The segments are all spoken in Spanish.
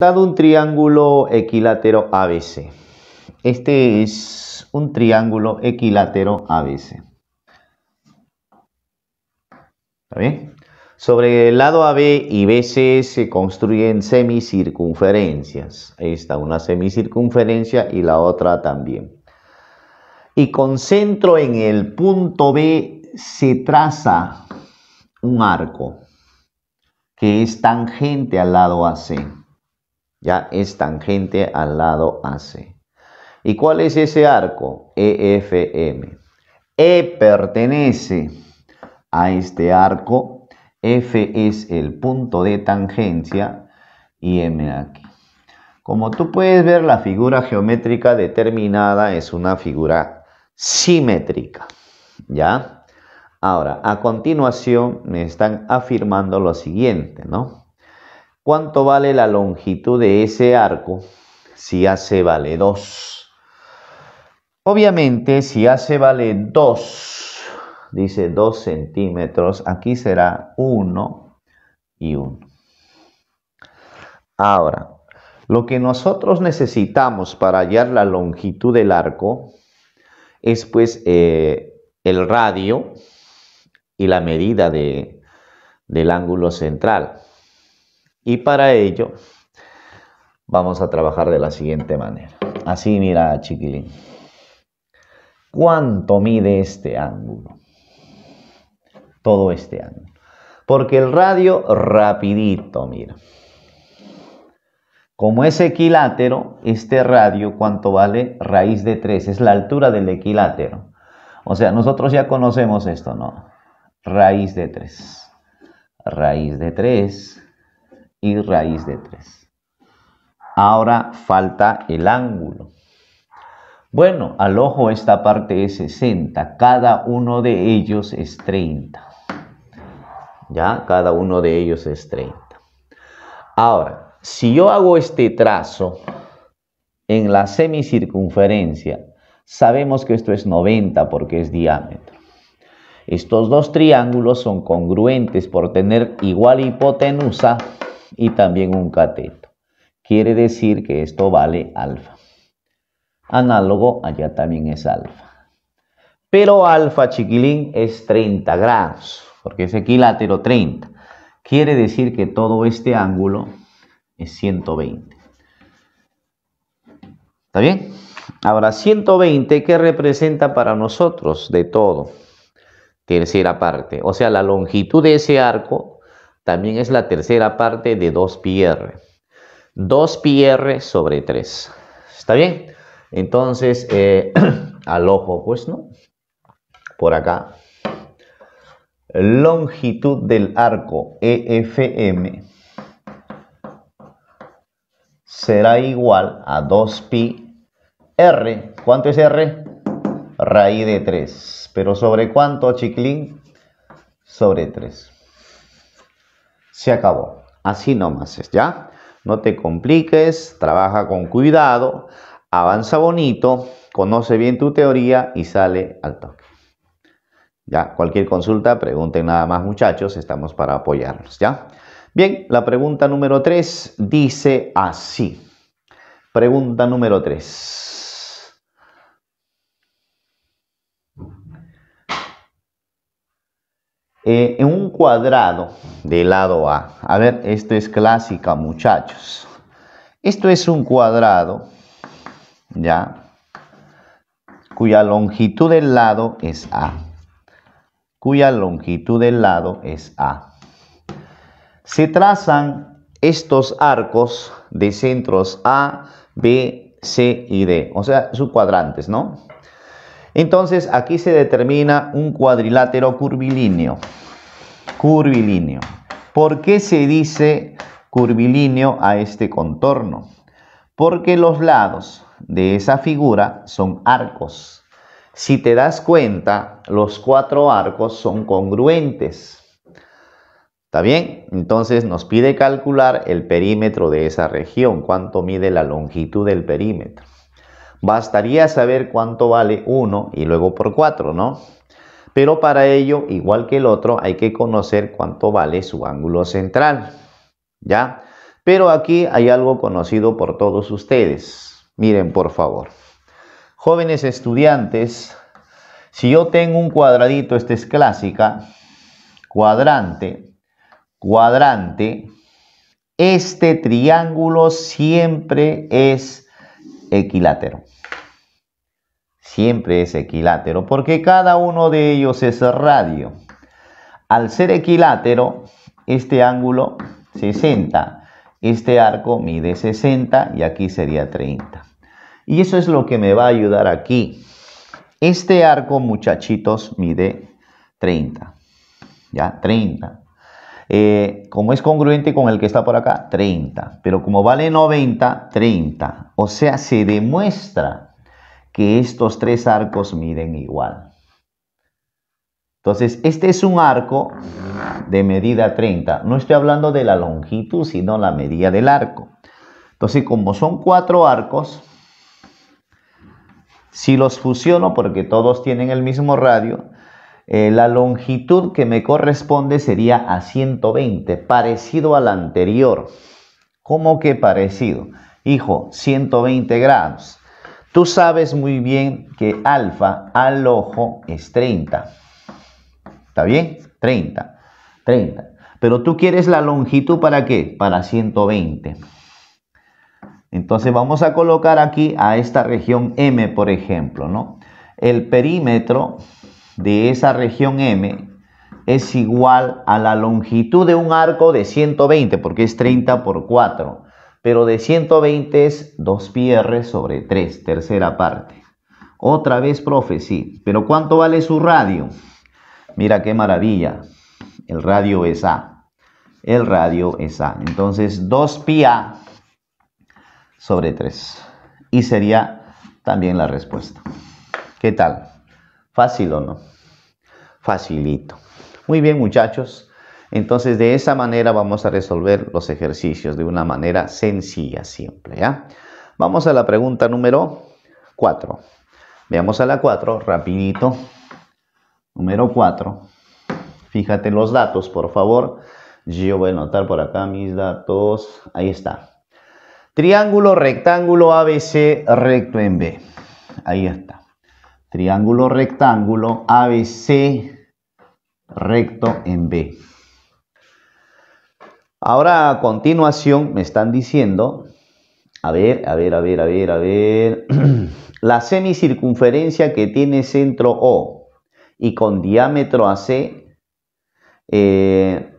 Dado un triángulo equilátero ABC. Este es un triángulo equilátero ABC. Sobre el lado AB y BC se construyen semicircunferencias. Esta una semicircunferencia y la otra también. Y con centro en el punto B se traza un arco que es tangente al lado AC ya es tangente al lado AC. ¿Y cuál es ese arco? EFM. E pertenece a este arco, F es el punto de tangencia y M aquí. Como tú puedes ver, la figura geométrica determinada es una figura simétrica, ¿ya? Ahora, a continuación me están afirmando lo siguiente, ¿no? ¿Cuánto vale la longitud de ese arco? Si hace, vale 2. Obviamente, si hace, vale 2, dice 2 centímetros, aquí será 1 y 1. Ahora, lo que nosotros necesitamos para hallar la longitud del arco es pues eh, el radio y la medida del ángulo central. Y para ello vamos a trabajar de la siguiente manera. Así mira, chiquilín. ¿Cuánto mide este ángulo? Todo este ángulo. Porque el radio rapidito, mira. Como es equilátero, este radio, ¿cuánto vale? Raíz de 3, es la altura del equilátero. O sea, nosotros ya conocemos esto, ¿no? Raíz de 3. Raíz de 3 y raíz de 3. Ahora falta el ángulo. Bueno, al ojo esta parte es 60, cada uno de ellos es 30. Ya, cada uno de ellos es 30. Ahora, si yo hago este trazo en la semicircunferencia, sabemos que esto es 90 porque es diámetro. Estos dos triángulos son congruentes por tener igual hipotenusa y también un cateto. Quiere decir que esto vale alfa. Análogo, allá también es alfa. Pero alfa, chiquilín, es 30 grados, porque es equilátero 30. Quiere decir que todo este ángulo es 120. ¿Está bien? Ahora, 120, ¿qué representa para nosotros de todo? Tercera parte. O sea, la longitud de ese arco también es la tercera parte de 2 pi r. 2 pi r sobre 3. ¿Está bien? Entonces, eh, al ojo, pues, ¿no? Por acá. Longitud del arco EFM será igual a 2pi r. ¿Cuánto es r? Raíz de 3. ¿Pero sobre cuánto, chiclín? Sobre 3. Se acabó. Así nomás, ¿ya? No te compliques, trabaja con cuidado, avanza bonito, conoce bien tu teoría y sale al toque. Ya, cualquier consulta, pregunten nada más muchachos, estamos para apoyarlos, ¿ya? Bien, la pregunta número 3 dice así. Pregunta número 3. Eh, en un cuadrado del lado A. A ver, esto es clásica, muchachos. Esto es un cuadrado, ¿ya? Cuya longitud del lado es A. Cuya longitud del lado es A. Se trazan estos arcos de centros A, B, C y D. O sea, sus cuadrantes, ¿no? Entonces aquí se determina un cuadrilátero curvilíneo. Curvilíneo. ¿Por qué se dice curvilíneo a este contorno? Porque los lados de esa figura son arcos. Si te das cuenta, los cuatro arcos son congruentes. ¿Está bien? Entonces nos pide calcular el perímetro de esa región, cuánto mide la longitud del perímetro. Bastaría saber cuánto vale 1 y luego por 4, ¿no? Pero para ello, igual que el otro, hay que conocer cuánto vale su ángulo central, ¿ya? Pero aquí hay algo conocido por todos ustedes. Miren, por favor. Jóvenes estudiantes, si yo tengo un cuadradito, esta es clásica, cuadrante, cuadrante, este triángulo siempre es equilátero siempre es equilátero, porque cada uno de ellos es radio. Al ser equilátero, este ángulo 60, este arco mide 60 y aquí sería 30. Y eso es lo que me va a ayudar aquí. Este arco, muchachitos, mide 30. ¿Ya? 30. Eh, como es congruente con el que está por acá, 30. Pero como vale 90, 30. O sea, se demuestra que estos tres arcos miden igual. Entonces, este es un arco de medida 30. No estoy hablando de la longitud, sino la medida del arco. Entonces, como son cuatro arcos, si los fusiono, porque todos tienen el mismo radio, eh, la longitud que me corresponde sería a 120, parecido al anterior. ¿Cómo que parecido? Hijo, 120 grados. Tú sabes muy bien que alfa al ojo es 30. ¿Está bien? 30. 30. Pero tú quieres la longitud para qué? Para 120. Entonces vamos a colocar aquí a esta región M, por ejemplo, ¿no? El perímetro de esa región M es igual a la longitud de un arco de 120, porque es 30 por 4 pero de 120 es 2 r sobre 3, tercera parte. Otra vez, profe, sí. Pero ¿cuánto vale su radio? Mira qué maravilla. El radio es A. El radio es A. Entonces, 2 a sobre 3. Y sería también la respuesta. ¿Qué tal? ¿Fácil o no? Facilito. Muy bien, muchachos. Entonces, de esa manera vamos a resolver los ejercicios de una manera sencilla simple. ¿ya? Vamos a la pregunta número 4. Veamos a la 4, rapidito. Número 4. Fíjate los datos, por favor. Yo voy a anotar por acá mis datos. Ahí está. Triángulo rectángulo ABC recto en B. Ahí está. Triángulo rectángulo ABC recto en B. Ahora a continuación me están diciendo, a ver, a ver, a ver, a ver, a ver, la semicircunferencia que tiene centro O y con diámetro AC eh,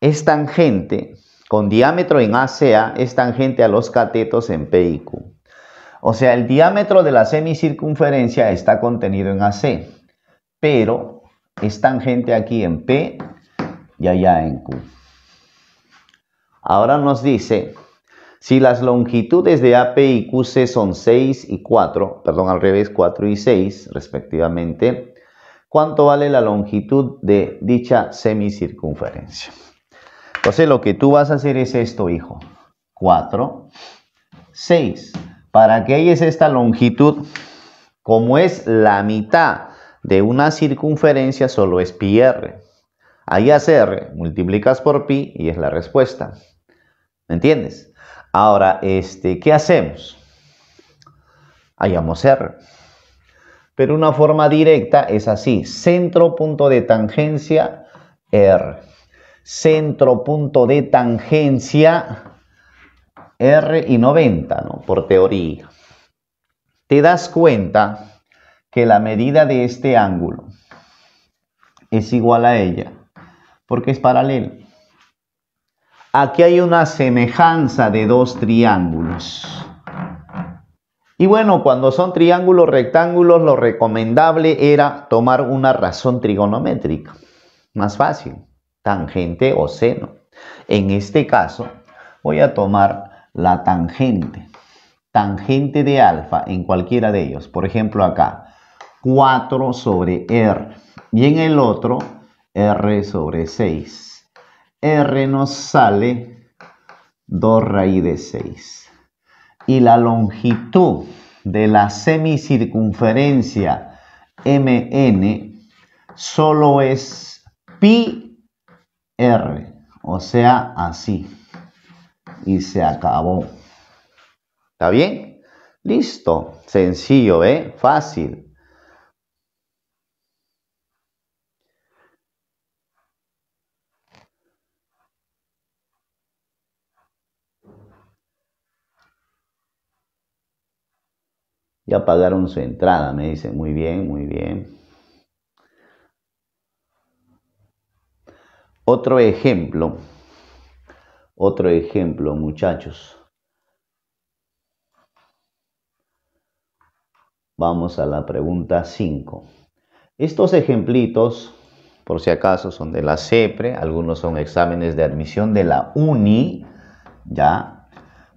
es tangente, con diámetro en ACA es tangente a los catetos en P y Q. O sea, el diámetro de la semicircunferencia está contenido en AC, pero es tangente aquí en P y allá en Q. Ahora nos dice, si las longitudes de AP y QC son 6 y 4, perdón, al revés, 4 y 6 respectivamente, ¿cuánto vale la longitud de dicha semicircunferencia? Entonces lo que tú vas a hacer es esto, hijo. 4, 6. Para que es esta longitud, como es la mitad de una circunferencia, solo es pi r. Ahí hace r, multiplicas por pi y es la respuesta. ¿Me entiendes? Ahora, este, ¿qué hacemos? hayamos R. Pero una forma directa es así. Centro punto de tangencia R. Centro punto de tangencia R y 90, ¿no? Por teoría. Te das cuenta que la medida de este ángulo es igual a ella porque es paralelo. Aquí hay una semejanza de dos triángulos. Y bueno, cuando son triángulos rectángulos, lo recomendable era tomar una razón trigonométrica. Más fácil, tangente o seno. En este caso, voy a tomar la tangente. Tangente de alfa en cualquiera de ellos. Por ejemplo, acá, 4 sobre R. Y en el otro, R sobre 6. R nos sale 2 raíz de 6. Y la longitud de la semicircunferencia MN solo es pi R, o sea, así. Y se acabó. ¿Está bien? Listo, sencillo, ¿eh? Fácil. Ya pagaron su entrada, me dicen. Muy bien, muy bien. Otro ejemplo. Otro ejemplo, muchachos. Vamos a la pregunta 5. Estos ejemplitos, por si acaso, son de la CEPRE, algunos son exámenes de admisión de la UNI, ya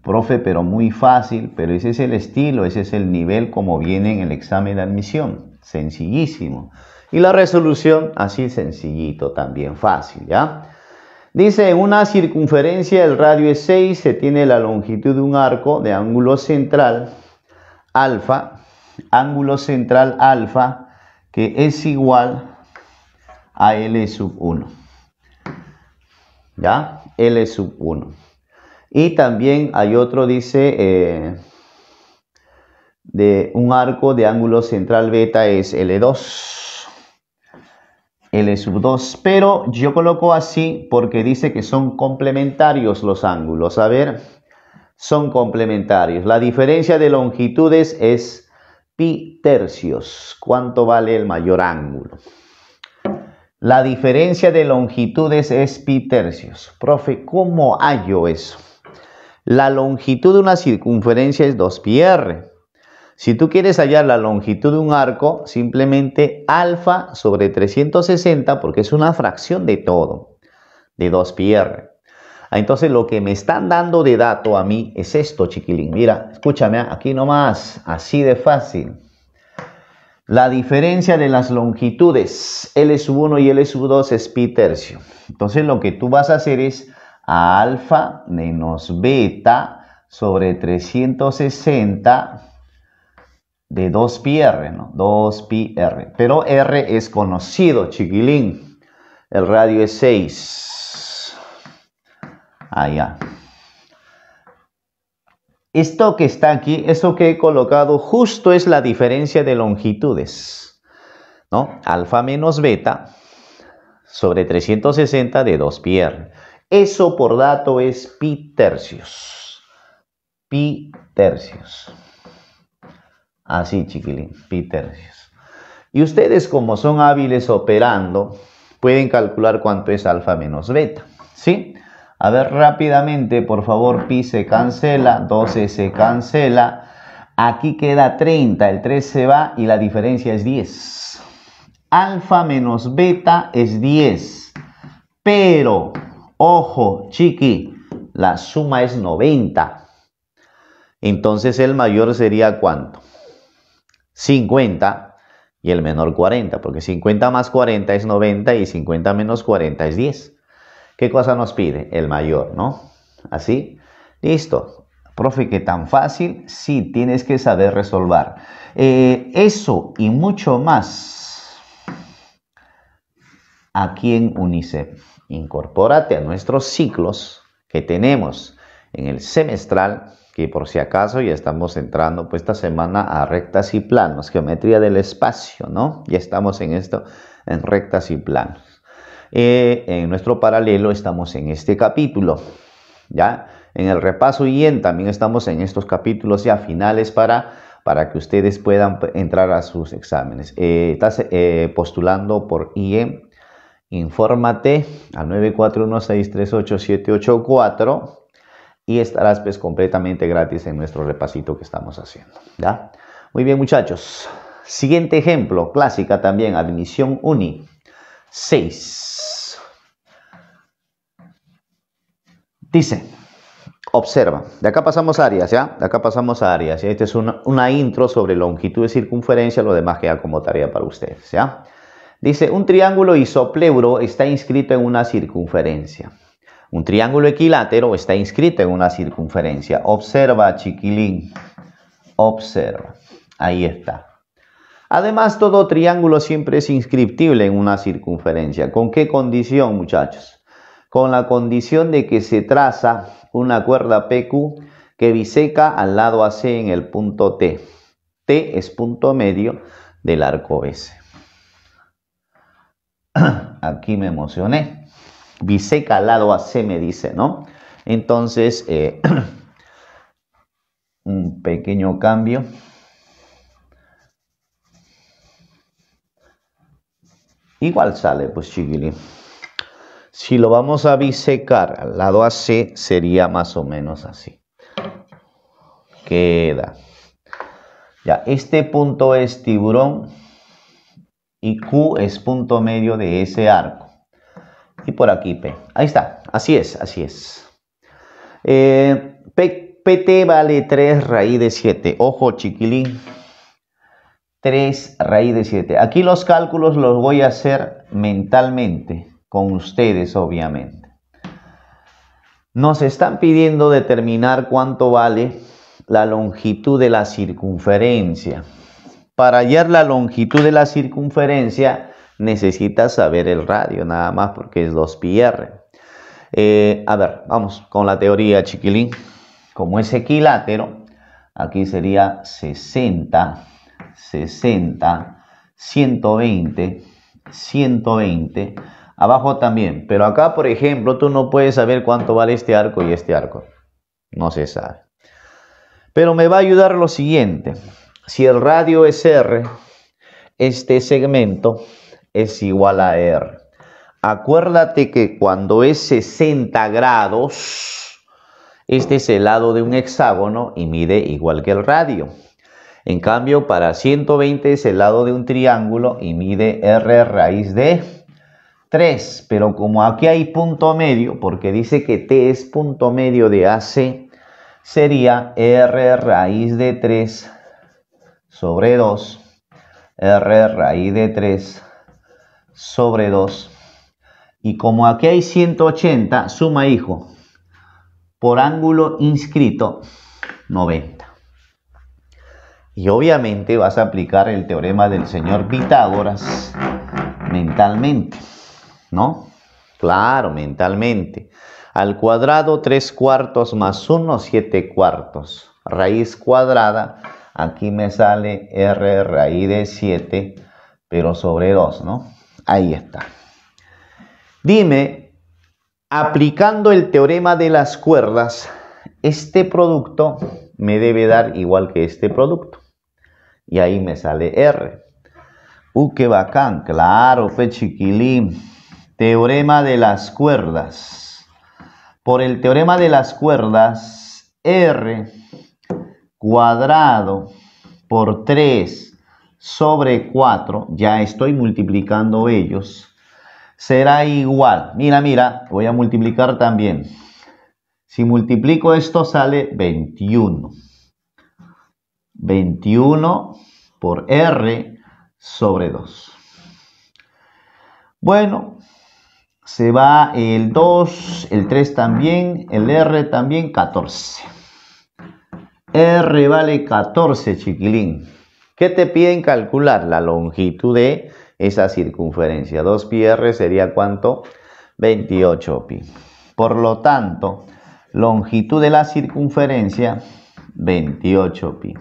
Profe, pero muy fácil, pero ese es el estilo, ese es el nivel como viene en el examen de admisión. Sencillísimo. Y la resolución, así sencillito, también fácil, ¿ya? Dice, en una circunferencia el radio es 6, se tiene la longitud de un arco de ángulo central alfa, ángulo central alfa, que es igual a L sub 1. ¿Ya? L sub 1. Y también hay otro, dice, eh, de un arco de ángulo central beta es L2, L 2. Pero yo coloco así porque dice que son complementarios los ángulos. A ver, son complementarios. La diferencia de longitudes es pi tercios. ¿Cuánto vale el mayor ángulo? La diferencia de longitudes es pi tercios. Profe, ¿cómo hallo eso? La longitud de una circunferencia es 2πr. Si tú quieres hallar la longitud de un arco, simplemente alfa sobre 360, porque es una fracción de todo, de 2πr. Ah, entonces lo que me están dando de dato a mí es esto, chiquilín. Mira, escúchame, ah, aquí nomás, así de fácil. La diferencia de las longitudes L1 y L2 es pi tercio. Entonces lo que tú vas a hacer es a alfa menos beta sobre 360 de 2 r, ¿no? pi r. Pero r es conocido, chiquilín. El radio es 6. Allá. Esto que está aquí, eso que he colocado, justo es la diferencia de longitudes. ¿no? Alfa menos beta sobre 360 de 2 r. Eso por dato es pi tercios. Pi tercios. Así, chiquilín, pi tercios. Y ustedes, como son hábiles operando, pueden calcular cuánto es alfa menos beta. ¿Sí? A ver, rápidamente, por favor, pi se cancela, 12 se cancela. Aquí queda 30, el 3 se va y la diferencia es 10. Alfa menos beta es 10. Pero Ojo, chiqui, la suma es 90. Entonces el mayor sería cuánto? 50 y el menor 40, porque 50 más 40 es 90 y 50 menos 40 es 10. ¿Qué cosa nos pide? El mayor, ¿no? Así. Listo. Profe, ¿qué tan fácil. Sí, tienes que saber resolver. Eh, eso y mucho más aquí en UNICEF. Incorpórate a nuestros ciclos que tenemos en el semestral, que por si acaso ya estamos entrando pues esta semana a rectas y planos, geometría del espacio, ¿no? Ya estamos en esto, en rectas y planos. Eh, en nuestro paralelo estamos en este capítulo, ¿ya? En el repaso y en también estamos en estos capítulos ya finales para para que ustedes puedan entrar a sus exámenes. Eh, estás eh, postulando por IEM Infórmate al 941638784 y estarás pues completamente gratis en nuestro repasito que estamos haciendo. Muy bien muchachos. Siguiente ejemplo, clásica también, admisión uni. 6. Dice, observa, de acá pasamos a áreas, ¿ya? De acá pasamos a áreas, Y Esta es una, intro sobre longitud de circunferencia, lo demás queda como tarea para ustedes, ¿ya? Dice, un triángulo isopleuro está inscrito en una circunferencia. Un triángulo equilátero está inscrito en una circunferencia. Observa, chiquilín. Observa. Ahí está. Además, todo triángulo siempre es inscriptible en una circunferencia. ¿Con qué condición, muchachos? Con la condición de que se traza una cuerda PQ que biseca al lado AC en el punto T. T es punto medio del arco S. Aquí me emocioné. Biseca al lado AC me dice, ¿no? Entonces, eh, un pequeño cambio. Igual sale, pues chiquilín. Si lo vamos a bisecar al lado AC, sería más o menos así. Queda. Ya, este punto es tiburón y Q es punto medio de ese arco. Y por aquí P. Ahí está. Así es, así es. Eh, PT vale 3 raíz de 7. Ojo, chiquilín. 3 raíz de 7. Aquí los cálculos los voy a hacer mentalmente, con ustedes obviamente. Nos están pidiendo determinar cuánto vale la longitud de la circunferencia. Para hallar la longitud de la circunferencia necesitas saber el radio, nada más porque es 2pi eh, a ver, vamos con la teoría, chiquilín. Como es equilátero, aquí sería 60, 60, 120, 120. Abajo también, pero acá, por ejemplo, tú no puedes saber cuánto vale este arco y este arco. No se sabe. Pero me va a ayudar lo siguiente si el radio es R, este segmento es igual a R. Acuérdate que cuando es 60 grados, este es el lado de un hexágono y mide igual que el radio. En cambio, para 120 es el lado de un triángulo y mide R raíz de 3. Pero como aquí hay punto medio, porque dice que T es punto medio de AC, sería R raíz de 3 sobre 2, r raíz de 3 sobre 2. Y como aquí hay 180, suma hijo, por ángulo inscrito 90. Y obviamente vas a aplicar el teorema del señor Pitágoras mentalmente, ¿no? Claro, mentalmente. Al cuadrado 3 cuartos más 1, 7 cuartos. Raíz cuadrada Aquí me sale R raíz de 7, pero sobre 2, ¿no? Ahí está. Dime, aplicando el teorema de las cuerdas, este producto me debe dar igual que este producto. Y ahí me sale R. Uh, qué bacán, claro, fe Teorema de las cuerdas. Por el teorema de las cuerdas, R cuadrado por 3 sobre 4, ya estoy multiplicando ellos, será igual. Mira, mira, voy a multiplicar también. Si multiplico esto sale 21. 21 por R sobre 2. Bueno, se va el 2, el 3 también, el R también, 14. R vale 14, chiquilín. ¿Qué te piden calcular? La longitud de esa circunferencia. 2 pi R sería cuánto? 28 pi. Por lo tanto, longitud de la circunferencia, 28 pi.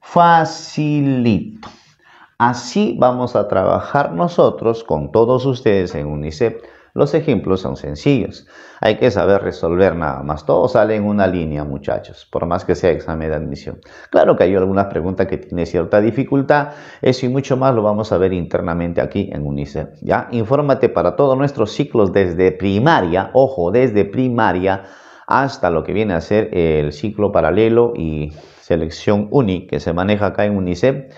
Facilito. Así vamos a trabajar nosotros con todos ustedes en UNICEF. Los ejemplos son sencillos. Hay que saber resolver nada más. Todo sale en una línea, muchachos, por más que sea examen de admisión. Claro que hay algunas preguntas que tienen cierta dificultad. Eso y mucho más lo vamos a ver internamente aquí en UNICEF. ¿ya? Infórmate para todos nuestros ciclos desde primaria, ojo, desde primaria hasta lo que viene a ser el ciclo paralelo y selección UNI que se maneja acá en UNICEF.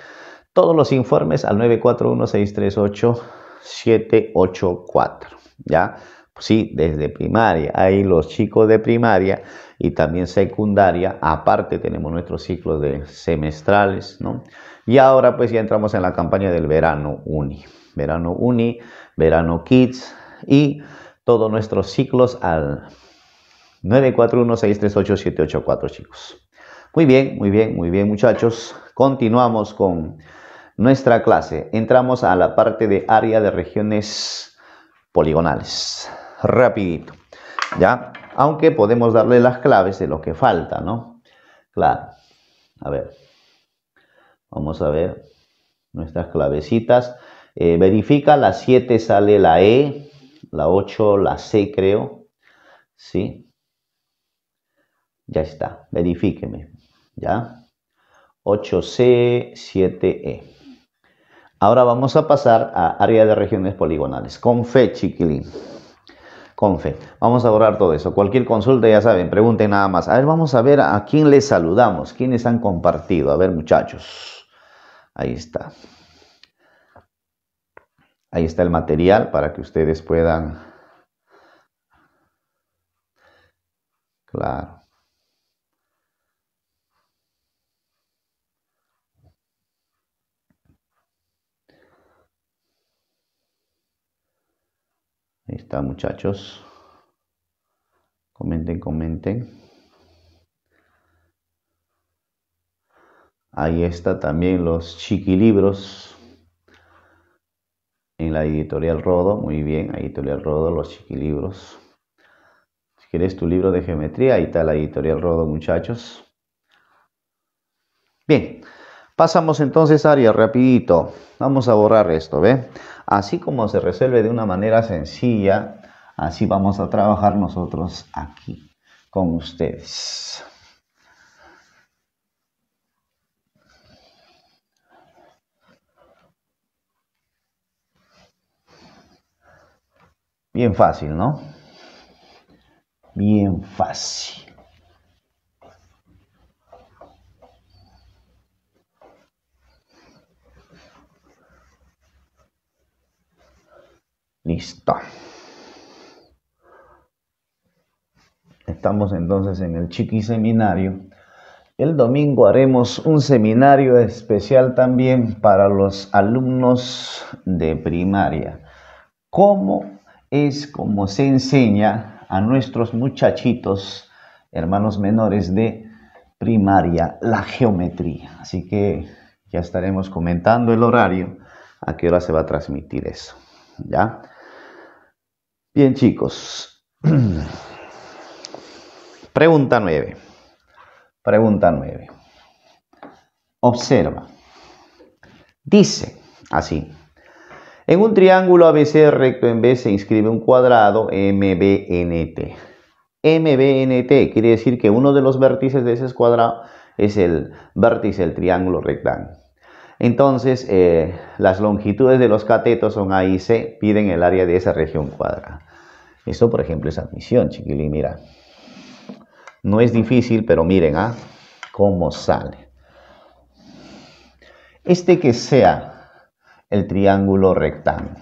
Todos los informes al 941 638 784. ¿ya? Pues sí, desde primaria. Ahí los chicos de primaria y también secundaria. Aparte tenemos nuestros ciclos de semestrales, ¿no? Y ahora pues ya entramos en la campaña del verano uni. Verano uni, verano kids y todos nuestros ciclos al 941-638-784, chicos. Muy bien, muy bien, muy bien, muchachos. Continuamos con nuestra clase. Entramos a la parte de área de regiones poligonales. Rapidito. ¿Ya? Aunque podemos darle las claves de lo que falta, ¿no? Claro. A ver. Vamos a ver nuestras clavecitas. Eh, verifica, la 7 sale la E, la 8, la C creo. ¿Sí? Ya está, verifíqueme. ¿Ya? 8C, 7E. Ahora vamos a pasar a área de regiones poligonales. Con fe, chiquilín. Con fe. Vamos a borrar todo eso. Cualquier consulta, ya saben, pregunten nada más. A ver, vamos a ver a quién les saludamos, quiénes han compartido. A ver, muchachos. Ahí está. Ahí está el material para que ustedes puedan. Claro. Ahí está, muchachos. Comenten, comenten. Ahí está también los chiquilibros en la editorial Rodo. Muy bien, editorial Rodo, los chiquilibros. Si quieres tu libro de geometría, ahí está la editorial Rodo, muchachos. Bien. Pasamos entonces Aria, rapidito. Vamos a borrar esto, ¿ve? Así como se resuelve de una manera sencilla, así vamos a trabajar nosotros aquí con ustedes. Bien fácil, ¿no? Bien fácil. Estamos entonces en el Chiqui Seminario. El domingo haremos un seminario especial también para los alumnos de primaria. ¿Cómo es como se enseña a nuestros muchachitos, hermanos menores de primaria, la geometría? Así que ya estaremos comentando el horario, a qué hora se va a transmitir eso. ¿Ya? Bien chicos. Pregunta 9. Pregunta 9. Observa. Dice así. En un triángulo ABC recto en B se inscribe un cuadrado MBNT. MBNT quiere decir que uno de los vértices de ese cuadrado es el vértice del triángulo rectángulo. Entonces, eh, las longitudes de los catetos son A y C, piden el área de esa región cuadrada. Esto, por ejemplo, es admisión, chiquilín, mira. No es difícil, pero miren, ¿ah? Cómo sale. Este que sea el triángulo rectángulo,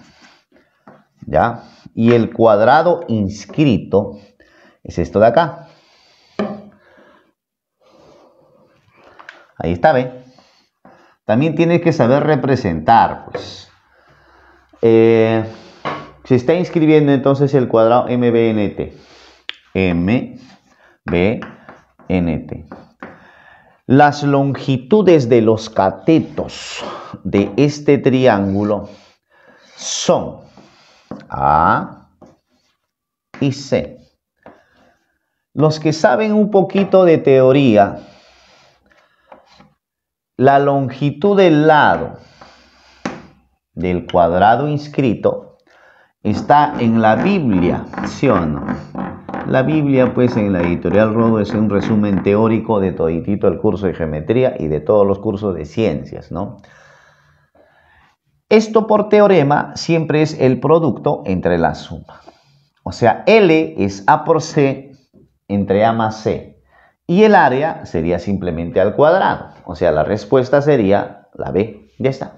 ¿ya? Y el cuadrado inscrito es esto de acá. Ahí está, ¿ve? También tienes que saber representar, pues. Eh, se está inscribiendo entonces el cuadrado MBNT. MBNT. Las longitudes de los catetos de este triángulo son A y C. Los que saben un poquito de teoría, la longitud del lado del cuadrado inscrito está en la Biblia, ¿sí o no? La Biblia, pues en la editorial Rodo es un resumen teórico de toditito el curso de geometría y de todos los cursos de ciencias, ¿no? Esto por teorema siempre es el producto entre la suma. O sea, L es A por C entre A más C. Y el área sería simplemente al cuadrado. O sea, la respuesta sería la B. Ya está.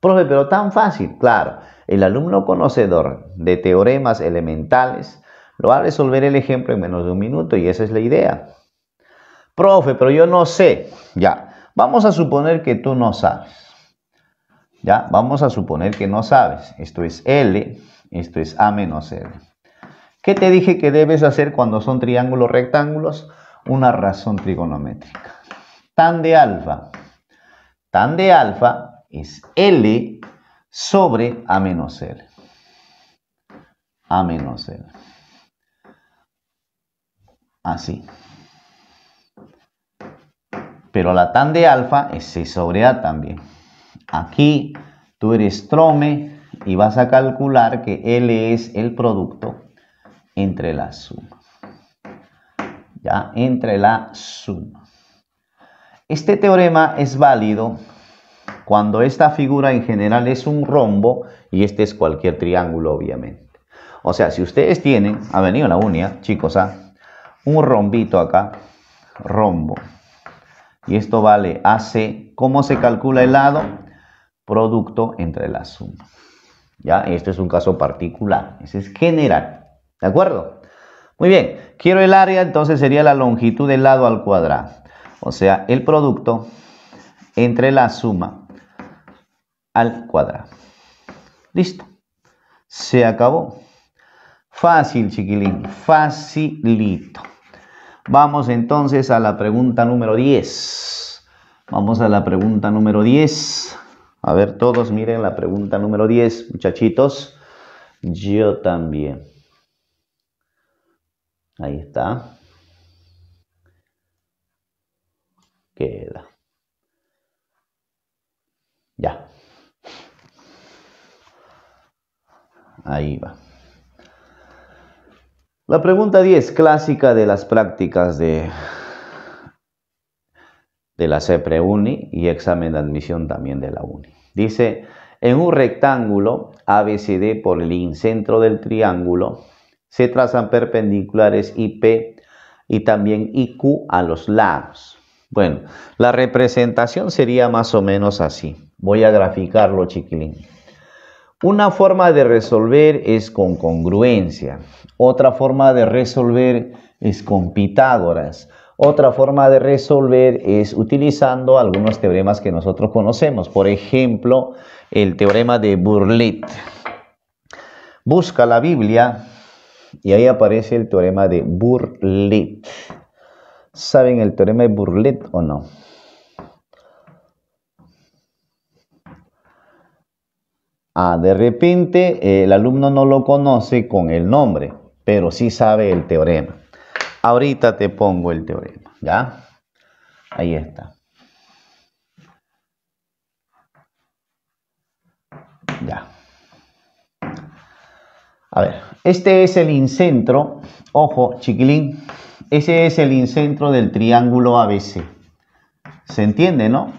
Profe, pero tan fácil, claro. El alumno conocedor de teoremas elementales lo va a resolver el ejemplo en menos de un minuto y esa es la idea. Profe, pero yo no sé. Ya, vamos a suponer que tú no sabes. Ya, vamos a suponer que no sabes. Esto es L, esto es A menos L. ¿Qué te dije que debes hacer cuando son triángulos rectángulos? Una razón trigonométrica. Tan de alfa. Tan de alfa es L sobre A menos L. A menos L. Así. Pero la tan de alfa es C sobre A también. Aquí tú eres trome y vas a calcular que L es el producto entre la suma. Ya, entre la suma. Este teorema es válido cuando esta figura en general es un rombo y este es cualquier triángulo, obviamente. O sea, si ustedes tienen, ha venido la unia, chicos, ¿ah? un rombito acá, rombo, y esto vale AC, ¿cómo se calcula el lado? Producto entre la suma. Ya, esto es un caso particular, ese es general, ¿de acuerdo? Muy bien, quiero el área, entonces sería la longitud del lado al cuadrado. O sea, el producto entre la suma al cuadrado. Listo. Se acabó. Fácil, chiquilín. Facilito. Vamos entonces a la pregunta número 10. Vamos a la pregunta número 10. A ver, todos miren la pregunta número 10, muchachitos. Yo también. Ahí está. Queda. Ya. Ahí va. La pregunta 10, clásica de las prácticas de, de la cepre y examen de admisión también de la UNI. Dice, en un rectángulo ABCD por el incentro del triángulo se trazan perpendiculares IP y también IQ a los lados. Bueno, la representación sería más o menos así. Voy a graficarlo, chiquilín. Una forma de resolver es con congruencia, otra forma de resolver es con Pitágoras, otra forma de resolver es utilizando algunos teoremas que nosotros conocemos, por ejemplo, el teorema de Burlet. Busca la Biblia y ahí aparece el teorema de Burlet. ¿Saben el teorema de Burlet o no? Ah, de repente eh, el alumno no lo conoce con el nombre, pero sí sabe el teorema. Ahorita te pongo el teorema, ¿ya? Ahí está. Ya. A ver, este es el incentro, ojo, chiquilín, ese es el incentro del triángulo ABC. ¿Se entiende, no?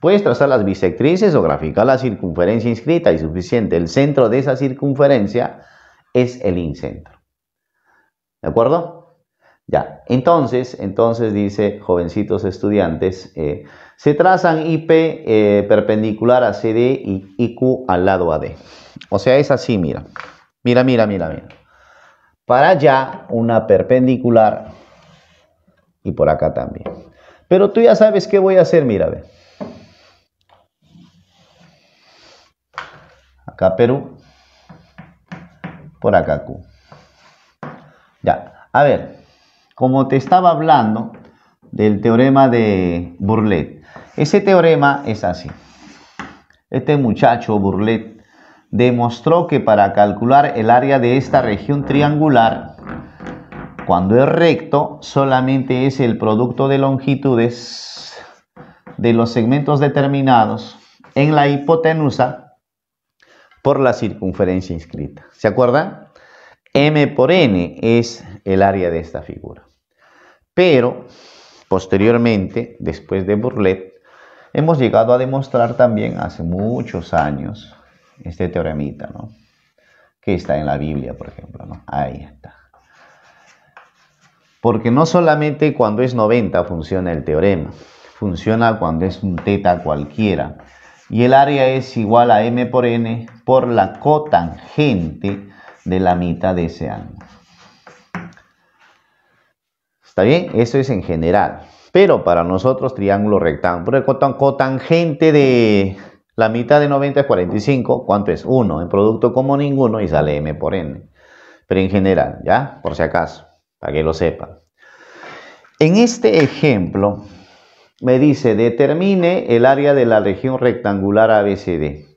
Puedes trazar las bisectrices o graficar la circunferencia inscrita y suficiente. El centro de esa circunferencia es el incentro. ¿De acuerdo? Ya, entonces, entonces dice, jovencitos estudiantes, eh, se trazan IP eh, perpendicular a CD y IQ al lado AD. O sea, es así, mira. Mira, mira, mira, mira. Para allá una perpendicular y por acá también. Pero tú ya sabes qué voy a hacer, mira, ve. Acá Perú. Por acá Q. Ya. A ver, como te estaba hablando del teorema de Burlet. Ese teorema es así. Este muchacho Burlet demostró que para calcular el área de esta región triangular, cuando es recto, solamente es el producto de longitudes de los segmentos determinados en la hipotenusa por la circunferencia inscrita. ¿Se acuerdan? M por n es el área de esta figura. Pero, posteriormente, después de Burlet, hemos llegado a demostrar también hace muchos años este teoremita, ¿no? Que está en la Biblia, por ejemplo, ¿no? Ahí está. Porque no solamente cuando es 90 funciona el teorema, funciona cuando es un teta cualquiera y el área es igual a m por n por la cotangente de la mitad de ese ángulo. ¿Está bien? Eso es en general. Pero para nosotros triángulo rectángulo, cotangente de la mitad de 90 es 45, ¿cuánto es? 1, en producto como ninguno y sale m por n. Pero en general, ¿ya? Por si acaso, para que lo sepan. En este ejemplo, me dice, determine el área de la región rectangular ABCD.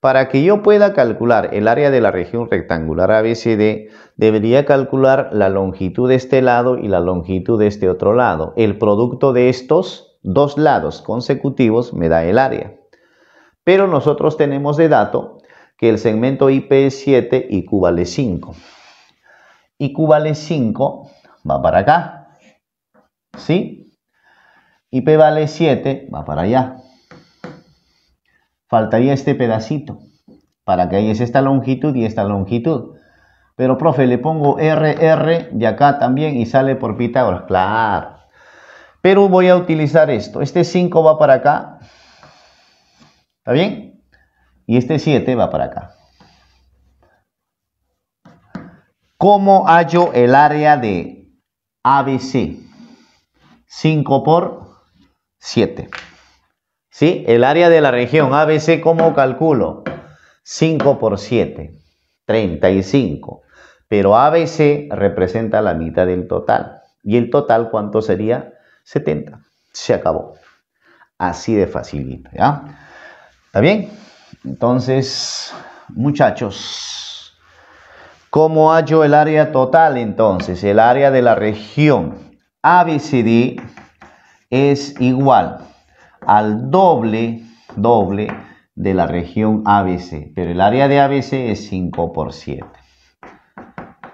Para que yo pueda calcular el área de la región rectangular ABCD, debería calcular la longitud de este lado y la longitud de este otro lado. El producto de estos dos lados consecutivos me da el área. Pero nosotros tenemos de dato que el segmento IP es 7 y Q vale 5. Y Q vale 5 va para acá. ¿Sí? y P vale 7, va para allá. Faltaría este pedacito para que haya esta longitud y esta longitud. Pero, profe, le pongo RR de acá también y sale por Pitágoras. Claro. Pero voy a utilizar esto. Este 5 va para acá. ¿Está bien? Y este 7 va para acá. ¿Cómo hallo el área de ABC? 5 por 7. ¿Sí? El área de la región ABC, ¿cómo calculo? 5 por 7, 35. Pero ABC representa la mitad del total. ¿Y el total cuánto sería? 70. Se acabó. Así de facilito, ¿ya? ¿Está bien? Entonces, muchachos, ¿cómo hallo el área total entonces? El área de la región ABCD es igual al doble, doble de la región ABC, pero el área de ABC es 5 por 7,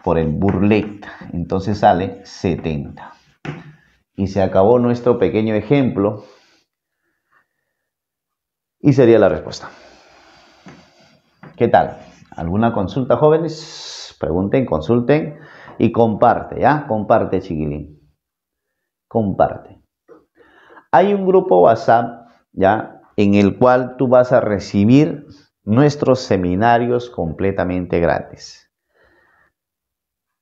por el burlet, entonces sale 70. Y se acabó nuestro pequeño ejemplo y sería la respuesta. ¿Qué tal? ¿Alguna consulta, jóvenes? Pregunten, consulten y comparte, ¿ya? Comparte, chiquilín. Comparte. Hay un grupo WhatsApp, ¿ya? En el cual tú vas a recibir nuestros seminarios completamente gratis.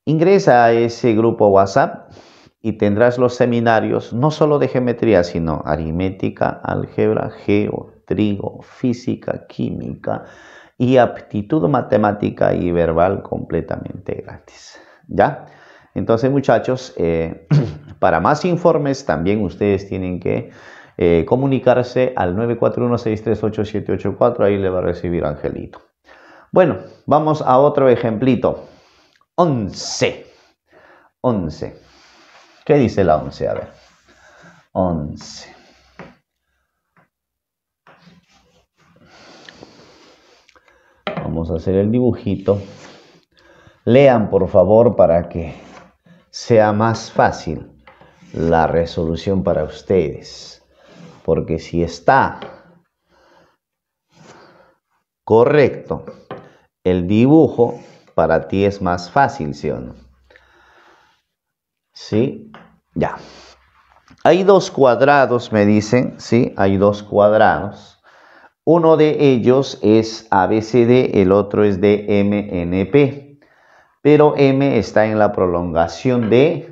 Ingresa a ese grupo WhatsApp y tendrás los seminarios no solo de geometría, sino aritmética, álgebra, geo, trigo, física, química y aptitud matemática y verbal completamente gratis. ¿Ya? Entonces, muchachos, eh, Para más informes también ustedes tienen que eh, comunicarse al 941-638-784, ahí le va a recibir Angelito. Bueno, vamos a otro ejemplito. 11. 11. ¿Qué dice la 11? A ver. 11. Vamos a hacer el dibujito. Lean, por favor, para que sea más fácil la resolución para ustedes. Porque si está correcto el dibujo, para ti es más fácil, ¿sí o no? ¿Sí? Ya. Hay dos cuadrados, me dicen, ¿sí? Hay dos cuadrados. Uno de ellos es ABCD, el otro es DMNP, Pero M está en la prolongación de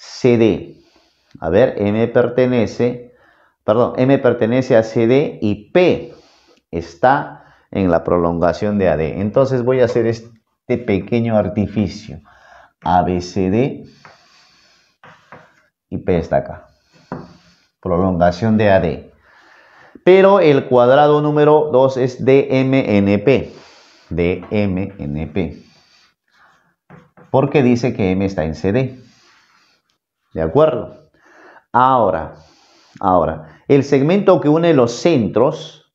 CD. A ver, M pertenece, perdón, M pertenece a CD y P está en la prolongación de AD. Entonces voy a hacer este pequeño artificio. ABCD y P está acá. Prolongación de AD. Pero el cuadrado número 2 es DMNP. DMNP. Porque dice que M está en CD. ¿De acuerdo? Ahora, ahora, el segmento que une los centros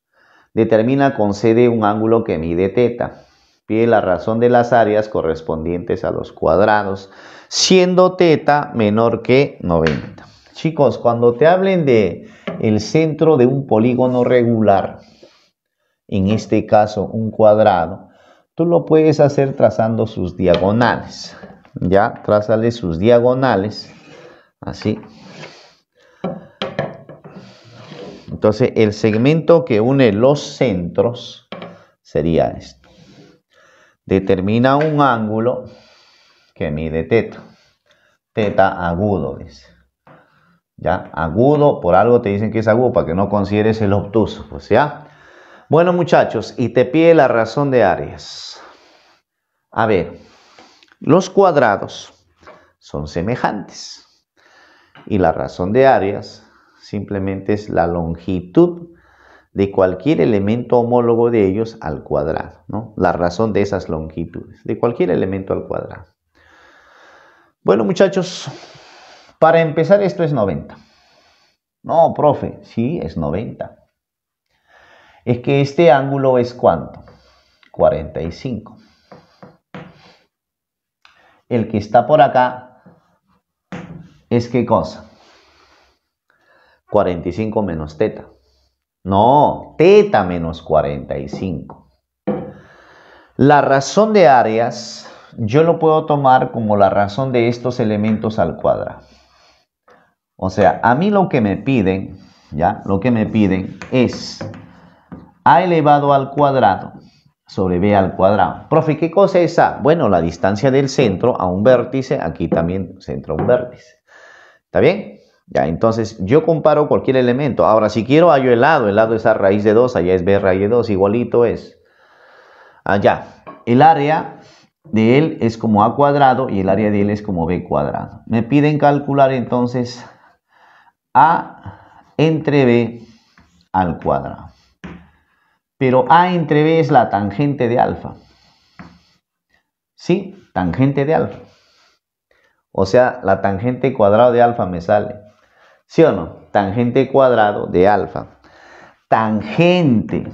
determina con sede un ángulo que mide teta. Pide la razón de las áreas correspondientes a los cuadrados, siendo teta menor que 90. Chicos, cuando te hablen de el centro de un polígono regular, en este caso un cuadrado, tú lo puedes hacer trazando sus diagonales. Ya, trázale sus diagonales. Así. Entonces, el segmento que une los centros sería esto. Determina un ángulo que mide teta. Teta agudo, ¿Ya? Agudo, por algo te dicen que es agudo, para que no consideres el obtuso. Pues, ¿ya? Bueno, muchachos, y te pide la razón de áreas. A ver, los cuadrados son semejantes y la razón de áreas simplemente es la longitud de cualquier elemento homólogo de ellos al cuadrado, La razón de esas longitudes, de cualquier elemento al cuadrado. Bueno, muchachos, para empezar esto es 90. No, profe, sí, es 90. Es que este ángulo es cuánto? 45. El que está por acá es qué cosa? 45 menos teta. No, teta menos 45. La razón de áreas yo lo puedo tomar como la razón de estos elementos al cuadrado. O sea, a mí lo que me piden, ya, lo que me piden es a elevado al cuadrado sobre b al cuadrado. Profe, ¿qué cosa es a? Bueno, la distancia del centro a un vértice, aquí también centro a un vértice. ¿Está bien? Ya, entonces yo comparo cualquier elemento. Ahora, si quiero hallo el lado, el lado es a raíz de 2, allá es b raíz de 2, igualito es. Allá, ah, el área de él es como a cuadrado y el área de él es como b cuadrado. Me piden calcular entonces a entre b al cuadrado. Pero a entre b es la tangente de alfa. ¿Sí? Tangente de alfa. O sea, la tangente cuadrado de alfa me sale. ¿Sí o no? Tangente cuadrado de alfa. Tangente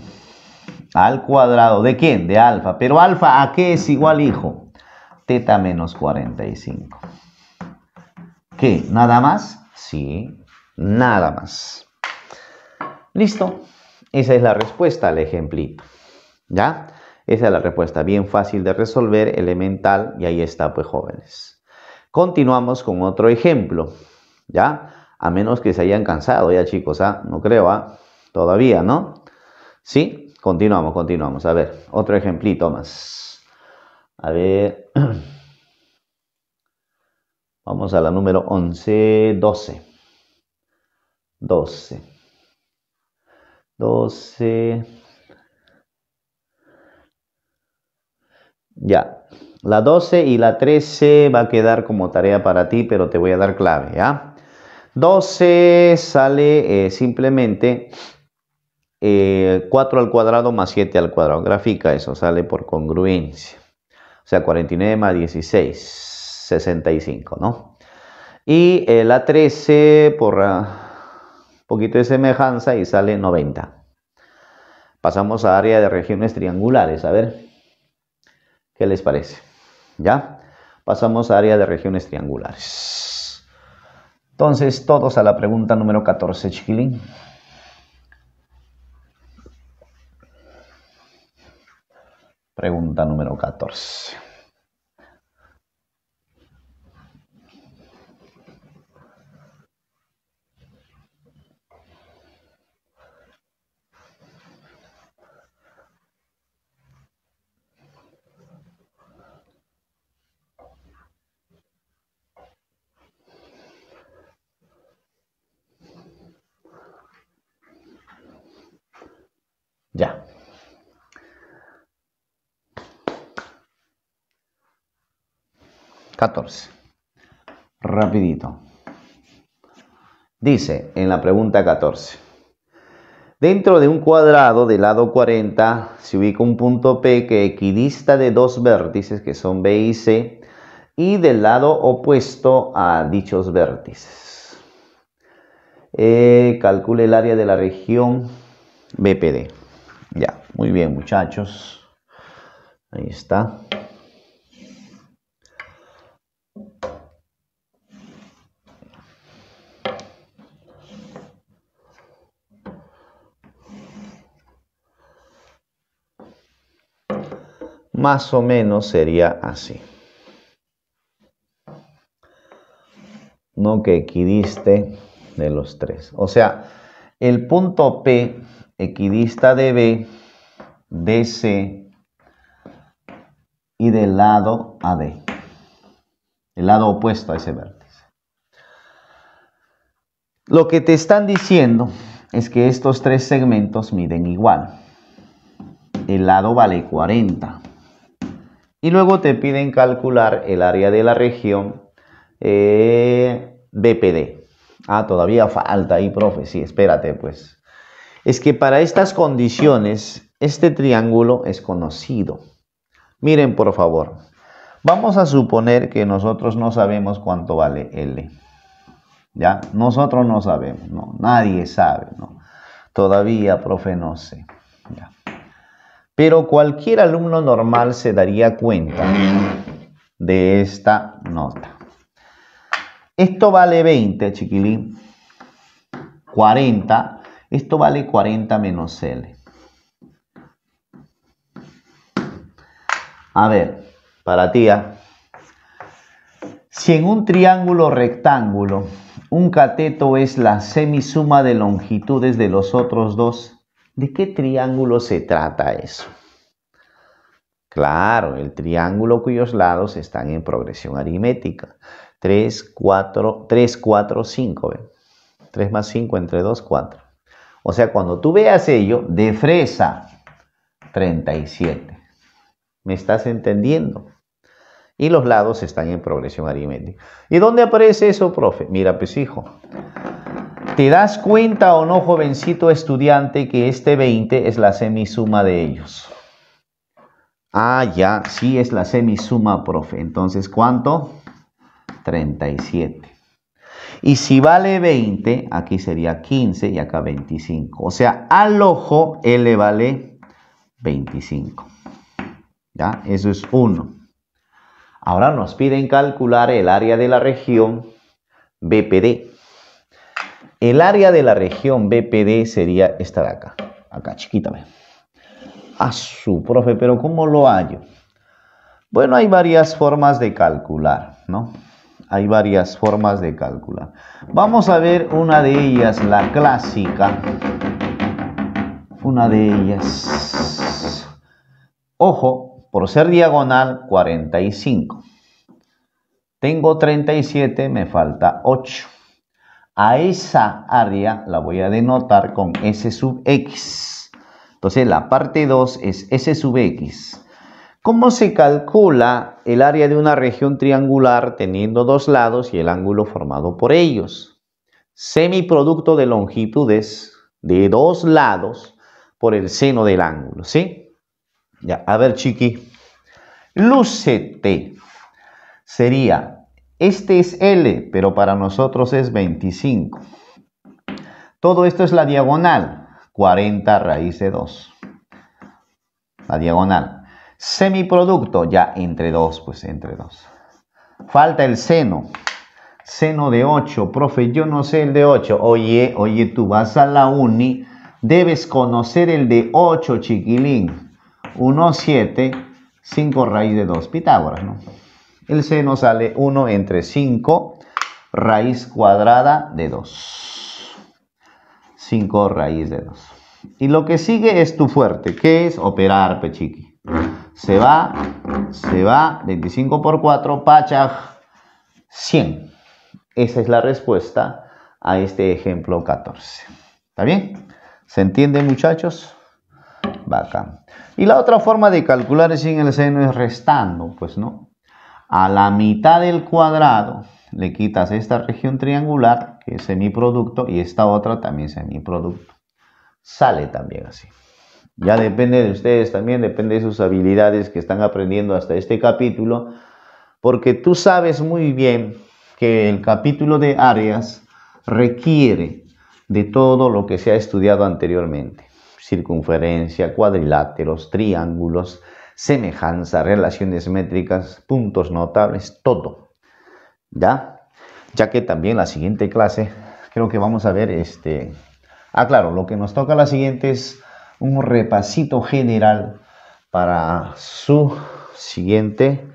al cuadrado. ¿De quién? De alfa. Pero alfa, ¿a qué es igual, hijo? Teta menos 45. ¿Qué? ¿Nada más? Sí, nada más. Listo. Esa es la respuesta al ejemplito. ¿Ya? Esa es la respuesta. Bien fácil de resolver, elemental. Y ahí está, pues, jóvenes. Continuamos con otro ejemplo, ¿ya? A menos que se hayan cansado ya, chicos, ¿ah? No creo, ¿ah? Todavía, ¿no? Sí, continuamos, continuamos. A ver, otro ejemplito más. A ver. Vamos a la número 11, 12. 12. 12. Ya, la 12 y la 13 va a quedar como tarea para ti, pero te voy a dar clave, ¿ya? 12 sale eh, simplemente 4 eh, al cuadrado más 7 al cuadrado. Grafica eso, sale por congruencia. O sea, 49 más 16, 65, ¿no? Y eh, la 13 por un ah, poquito de semejanza y sale 90. Pasamos a área de regiones triangulares, a ver qué les parece. ¿Ya? Pasamos a área de regiones triangulares. Entonces, todos a la pregunta número 14, chiquilín. Pregunta número 14. Ya. Catorce. Rapidito. Dice en la pregunta 14. Dentro de un cuadrado del lado 40 se ubica un punto P que equidista de dos vértices que son B y C y del lado opuesto a dichos vértices. Eh, calcule el área de la región BPD. Ya, muy bien muchachos. Ahí está. Más o menos sería así. No que equidiste de los tres. O sea, el punto P equidista de B, DC y del lado AD. El lado opuesto a ese vértice. Lo que te están diciendo es que estos tres segmentos miden igual. El lado vale 40. Y luego te piden calcular el área de la región eh, BPD. Ah, todavía falta ahí, profe. Sí, espérate, pues es que para estas condiciones este triángulo es conocido. Miren por favor, vamos a suponer que nosotros no sabemos cuánto vale L. ¿Ya? Nosotros no sabemos, no, nadie sabe, ¿no? Todavía, profe, no sé. Pero cualquier alumno normal se daría cuenta de esta nota. Esto vale 20, chiquilín. 40 esto vale 40 menos L. A ver, para tía. ¿ah? Si en un triángulo rectángulo un cateto es la semisuma de longitudes de los otros dos, ¿de qué triángulo se trata eso? Claro, el triángulo cuyos lados están en progresión aritmética. 3, 4, 3, 4, 5. ¿ven? 3 más 5 entre 2, 4. O sea, cuando tú veas ello, de fresa, 37. ¿Me estás entendiendo? Y los lados están en progresión aritmética. ¿Y dónde aparece eso, profe? Mira, pues hijo, ¿te das cuenta o no, jovencito estudiante, que este 20 es la semisuma de ellos? Ah, ya, sí es la semisuma, profe. Entonces, ¿cuánto? 37. Y si vale 20, aquí sería 15 y acá 25. O sea, al ojo le vale 25. ¿Ya? Eso es uno. Ahora nos piden calcular el área de la región BPD. El área de la región BPD sería esta de acá. Acá, chiquita. A su profe, pero ¿cómo lo hallo? Bueno, hay varias formas de calcular, ¿no? Hay varias formas de calcular. Vamos a ver una de ellas, la clásica. Una de ellas. Ojo, por ser diagonal, 45. Tengo 37, me falta 8. A esa área la voy a denotar con S sub X. Entonces la parte 2 es S sub X. ¿Cómo se calcula el área de una región triangular teniendo dos lados y el ángulo formado por ellos? Semiproducto de longitudes de dos lados por el seno del ángulo, ¿sí? Ya, a ver, chiqui. T Sería, este es L, pero para nosotros es 25. Todo esto es la diagonal, 40 raíz de 2. La diagonal. Semiproducto, ya entre 2, pues entre 2. Falta el seno. Seno de 8, profe, yo no sé el de 8. Oye, oye, tú vas a la uni, debes conocer el de 8, chiquilín. 1, 7, 5 raíz de 2, Pitágoras, ¿no? El seno sale 1 entre 5 raíz cuadrada de 2. 5 raíz de 2. Y lo que sigue es tu fuerte, que es operar, pechiqui. Se va, se va, 25 por 4, pachaj, 100. Esa es la respuesta a este ejemplo 14. ¿Está bien? ¿Se entiende, muchachos? Bacán. Y la otra forma de calcular en el seno es restando, pues, ¿no? A la mitad del cuadrado le quitas esta región triangular, que es semiproducto, y esta otra también es semiproducto. Sale también así. Ya depende de ustedes también, depende de sus habilidades que están aprendiendo hasta este capítulo, porque tú sabes muy bien que el capítulo de áreas requiere de todo lo que se ha estudiado anteriormente. Circunferencia, cuadriláteros, triángulos, semejanza, relaciones métricas, puntos notables, todo. ¿Ya? Ya que también la siguiente clase creo que vamos a ver este... Ah, claro, lo que nos toca la siguiente es un repasito general para su siguiente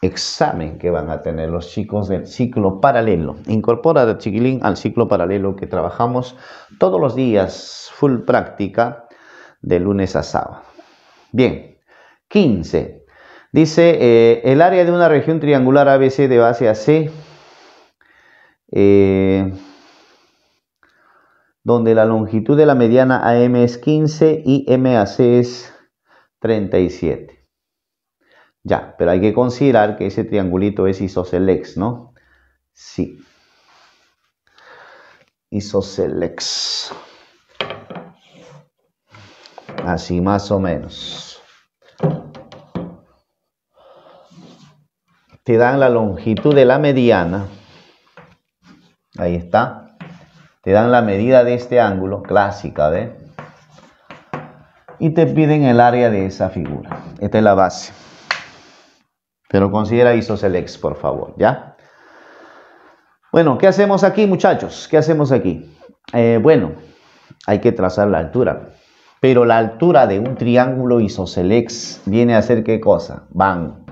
examen que van a tener los chicos del ciclo paralelo. Incorpora de chiquilín al ciclo paralelo que trabajamos todos los días, full práctica, de lunes a sábado. Bien, 15. Dice, eh, el área de una región triangular ABC de base a C. Eh, donde la longitud de la mediana AM es 15 y MAC es 37. Ya, pero hay que considerar que ese triangulito es isocelex, ¿no? Sí. Isocelex. Así más o menos. Te dan la longitud de la mediana. Ahí está. Te dan la medida de este ángulo, clásica, ¿ves? Y te piden el área de esa figura. Esta es la base. Pero considera isocelex, por favor, ¿ya? Bueno, ¿qué hacemos aquí, muchachos? ¿Qué hacemos aquí? Eh, bueno, hay que trazar la altura. Pero la altura de un triángulo isocelex viene a ser qué cosa? Van.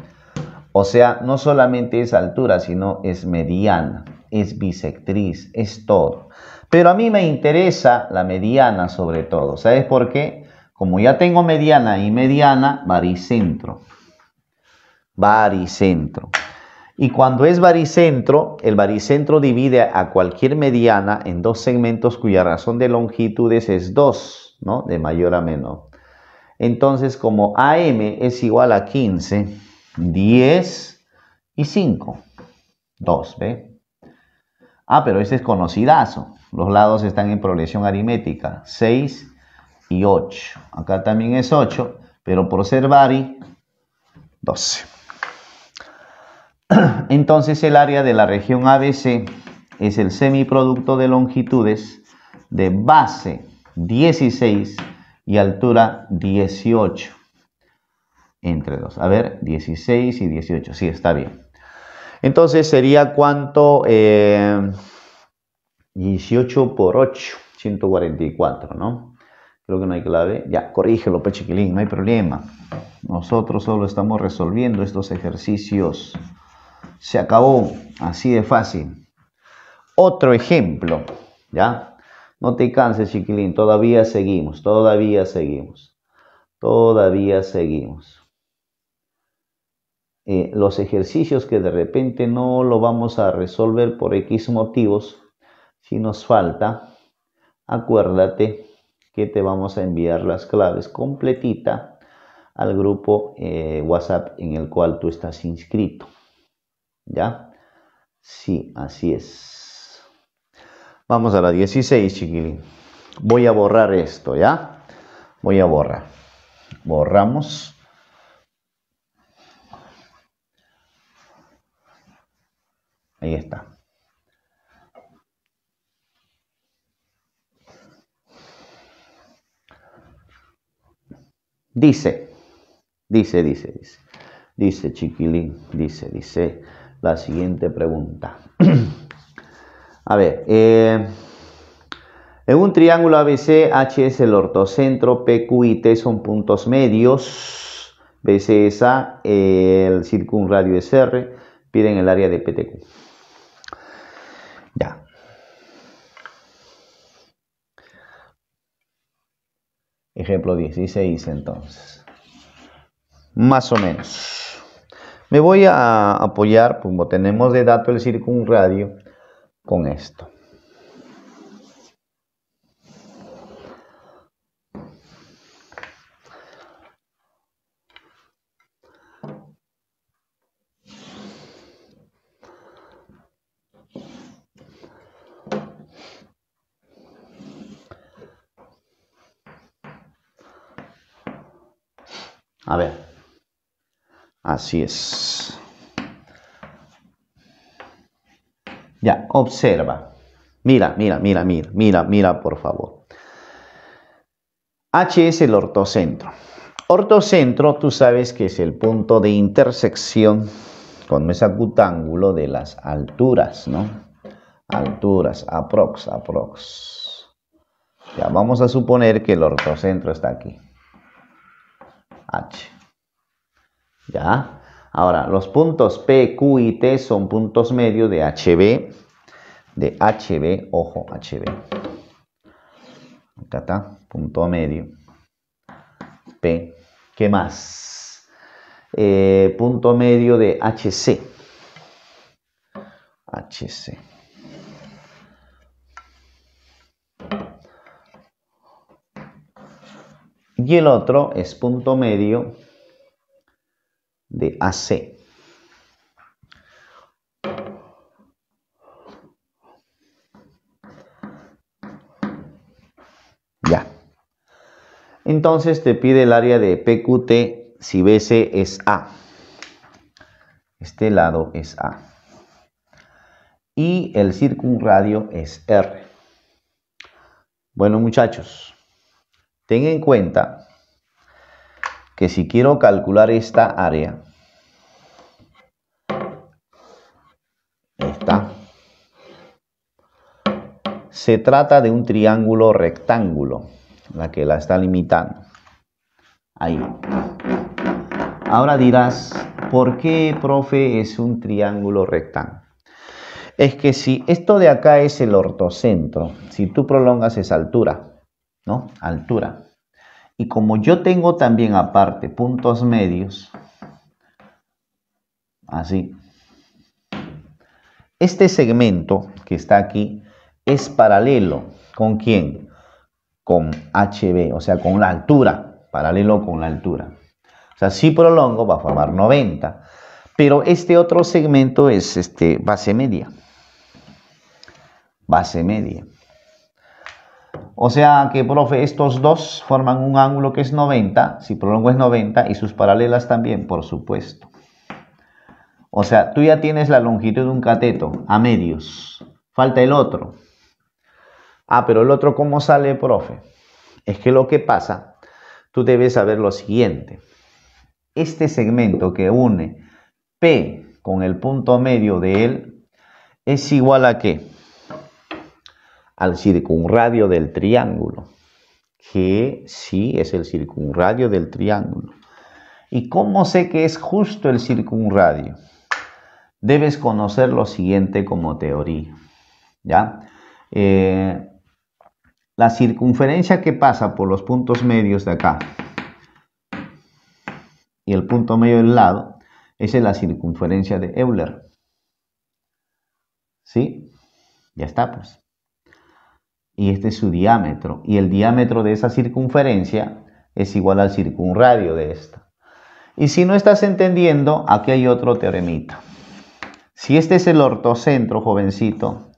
O sea, no solamente es altura, sino es mediana, es bisectriz, es todo. Pero a mí me interesa la mediana sobre todo. ¿Sabes por qué? Como ya tengo mediana y mediana, baricentro, baricentro. Y cuando es baricentro, el baricentro divide a cualquier mediana en dos segmentos cuya razón de longitudes es 2, ¿no? De mayor a menor. Entonces, como AM es igual a 15, 10 y 5. 2, ¿ve? Ah, pero ese es conocidazo. Los lados están en progresión aritmética, 6 y 8. Acá también es 8, pero por ser vari, 12. Entonces el área de la región ABC es el semiproducto de longitudes de base 16 y altura 18 entre 2. A ver, 16 y 18. Sí, está bien. Entonces sería cuánto... Eh, 18 por 8, 144, ¿no? Creo que no hay clave. Ya, corrígelo, Pechiquilín, pues, no hay problema. Nosotros solo estamos resolviendo estos ejercicios. Se acabó, así de fácil. Otro ejemplo, ¿ya? No te canses, chiquilín, todavía seguimos, todavía seguimos, todavía seguimos. Eh, los ejercicios que de repente no lo vamos a resolver por X motivos, si nos falta, acuérdate que te vamos a enviar las claves completita al grupo eh, WhatsApp en el cual tú estás inscrito. ¿Ya? Sí, así es. Vamos a la 16, chiquilín. Voy a borrar esto, ¿ya? Voy a borrar. Borramos. Ahí está. Dice, dice, dice, dice, dice Chiquilín, dice, dice la siguiente pregunta. A ver, eh, en un triángulo ABC, H es el ortocentro, PQ y T son puntos medios, BC es A, eh, el circunradio es R, piden el área de PTQ. Ya, Ejemplo 16 entonces. Más o menos. Me voy a apoyar, como tenemos de dato el circunradio, con esto. Así es. Ya, observa. Mira, mira, mira, mira, mira, mira, por favor. H es el ortocentro. Ortocentro, tú sabes que es el punto de intersección con ese cutángulo de las alturas, ¿no? Alturas, aprox, aprox. Ya, vamos a suponer que el ortocentro está aquí. H. ¿Ya? Ahora, los puntos P, Q y T son puntos medios de HB, de HB, ojo, HB. Acá está, punto medio. P. ¿Qué más? Eh, punto medio de HC. HC. Y el otro es punto medio de AC. Ya. Entonces te pide el área de PQT si BC es A. Este lado es A. Y el circunradio es R. Bueno muchachos, ten en cuenta que si quiero calcular esta área, está se trata de un triángulo rectángulo, la que la está limitando. Ahí. Ahora dirás, ¿por qué, profe, es un triángulo rectángulo? Es que si esto de acá es el ortocentro, si tú prolongas esa altura, ¿no? Altura. Y como yo tengo también aparte puntos medios, así, este segmento que está aquí es paralelo con quién? Con HB, o sea, con la altura, paralelo con la altura. O sea, si prolongo va a formar 90, pero este otro segmento es este, base media. Base media. O sea que, profe, estos dos forman un ángulo que es 90, si prolongo es 90, y sus paralelas también, por supuesto. O sea, tú ya tienes la longitud de un cateto a medios. Falta el otro. Ah, pero el otro, ¿cómo sale, profe? Es que lo que pasa, tú debes saber lo siguiente. Este segmento que une P con el punto medio de él es igual a qué? al circunradio del triángulo, que sí es el circunradio del triángulo. ¿Y cómo sé que es justo el circunradio? Debes conocer lo siguiente como teoría. ¿ya? Eh, la circunferencia que pasa por los puntos medios de acá y el punto medio del lado, es la circunferencia de Euler. ¿Sí? Ya está, pues y este es su diámetro. Y el diámetro de esa circunferencia es igual al circunradio de esta. Y si no estás entendiendo, aquí hay otro teoremita. Si este es el ortocentro, jovencito,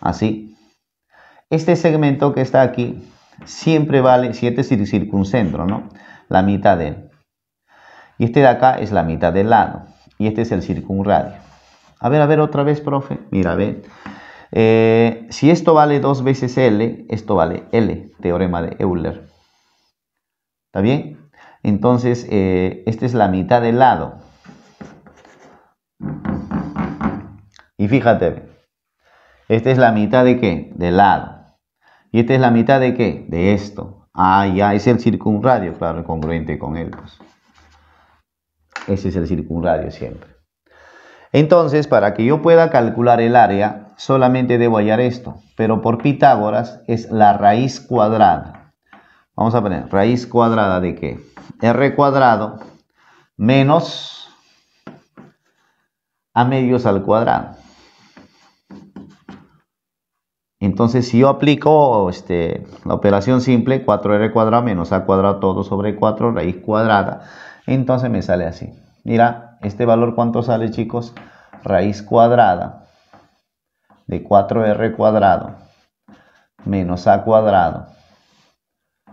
así, este segmento que está aquí siempre vale, si este es el circuncentro, ¿no? La mitad de él. Y este de acá es la mitad del lado. Y este es el circunradio. A ver, a ver otra vez, profe. Mira, a ver. Eh, si esto vale dos veces L, esto vale L, teorema de Euler. ¿Está bien? Entonces, eh, esta es la mitad del lado. Y fíjate, esta es la mitad de qué? Del lado. Y esta es la mitad de qué? De esto. Ah, ya, es el circunradio, claro, congruente con él. Pues. Ese es el circunradio siempre. Entonces, para que yo pueda calcular el área, solamente debo hallar esto, pero por Pitágoras es la raíz cuadrada. Vamos a poner raíz cuadrada de qué? R cuadrado menos a medios al cuadrado. Entonces, si yo aplico este, la operación simple, 4r cuadrado menos a cuadrado todo sobre 4 raíz cuadrada, entonces me sale así. Mira, este valor cuánto sale, chicos? Raíz cuadrada de 4r cuadrado menos a cuadrado.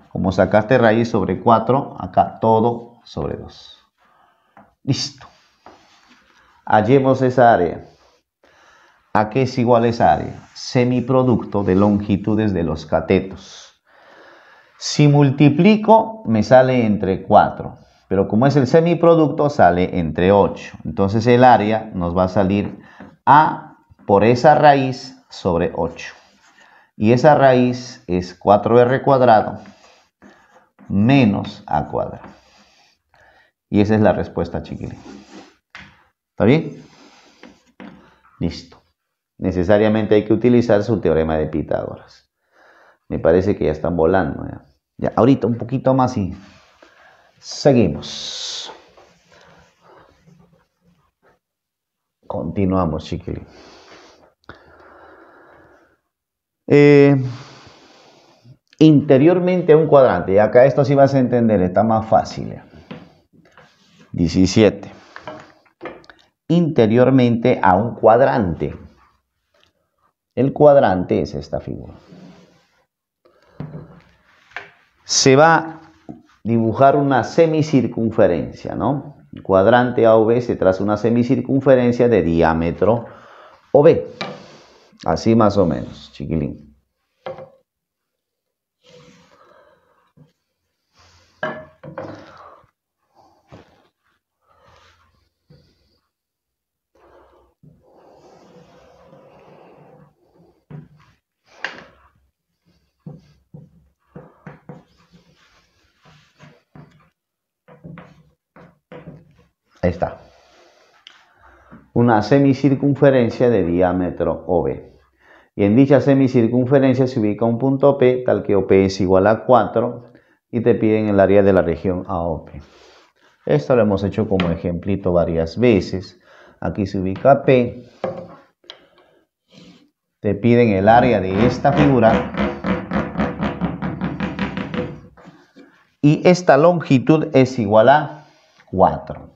Como sacaste raíz sobre 4, acá todo sobre 2. Listo. Hallemos esa área. ¿A qué es igual esa área? Semiproducto de longitudes de los catetos. Si multiplico, me sale entre 4. Pero como es el semiproducto, sale entre 8. Entonces el área nos va a salir A por esa raíz sobre 8. Y esa raíz es 4r cuadrado menos a cuadrado. Y esa es la respuesta, chiquilín. ¿Está bien? Listo. Necesariamente hay que utilizar su teorema de Pitágoras. Me parece que ya están volando. Ya, ahorita un poquito más y seguimos. Continuamos, chiquilín. Eh, interiormente a un cuadrante, y acá esto sí vas a entender, está más fácil. 17. Interiormente a un cuadrante. El cuadrante es esta figura. Se va a dibujar una semicircunferencia, ¿no? El cuadrante AOB se traza una semicircunferencia de diámetro OB. Así más o menos, chiquilín. Ahí está. Una semicircunferencia de diámetro OB y en dicha semicircunferencia se ubica un punto P tal que OP es igual a 4 y te piden el área de la región AOP. Esto lo hemos hecho como ejemplito varias veces. Aquí se ubica P. Te piden el área de esta figura. Y esta longitud es igual a 4.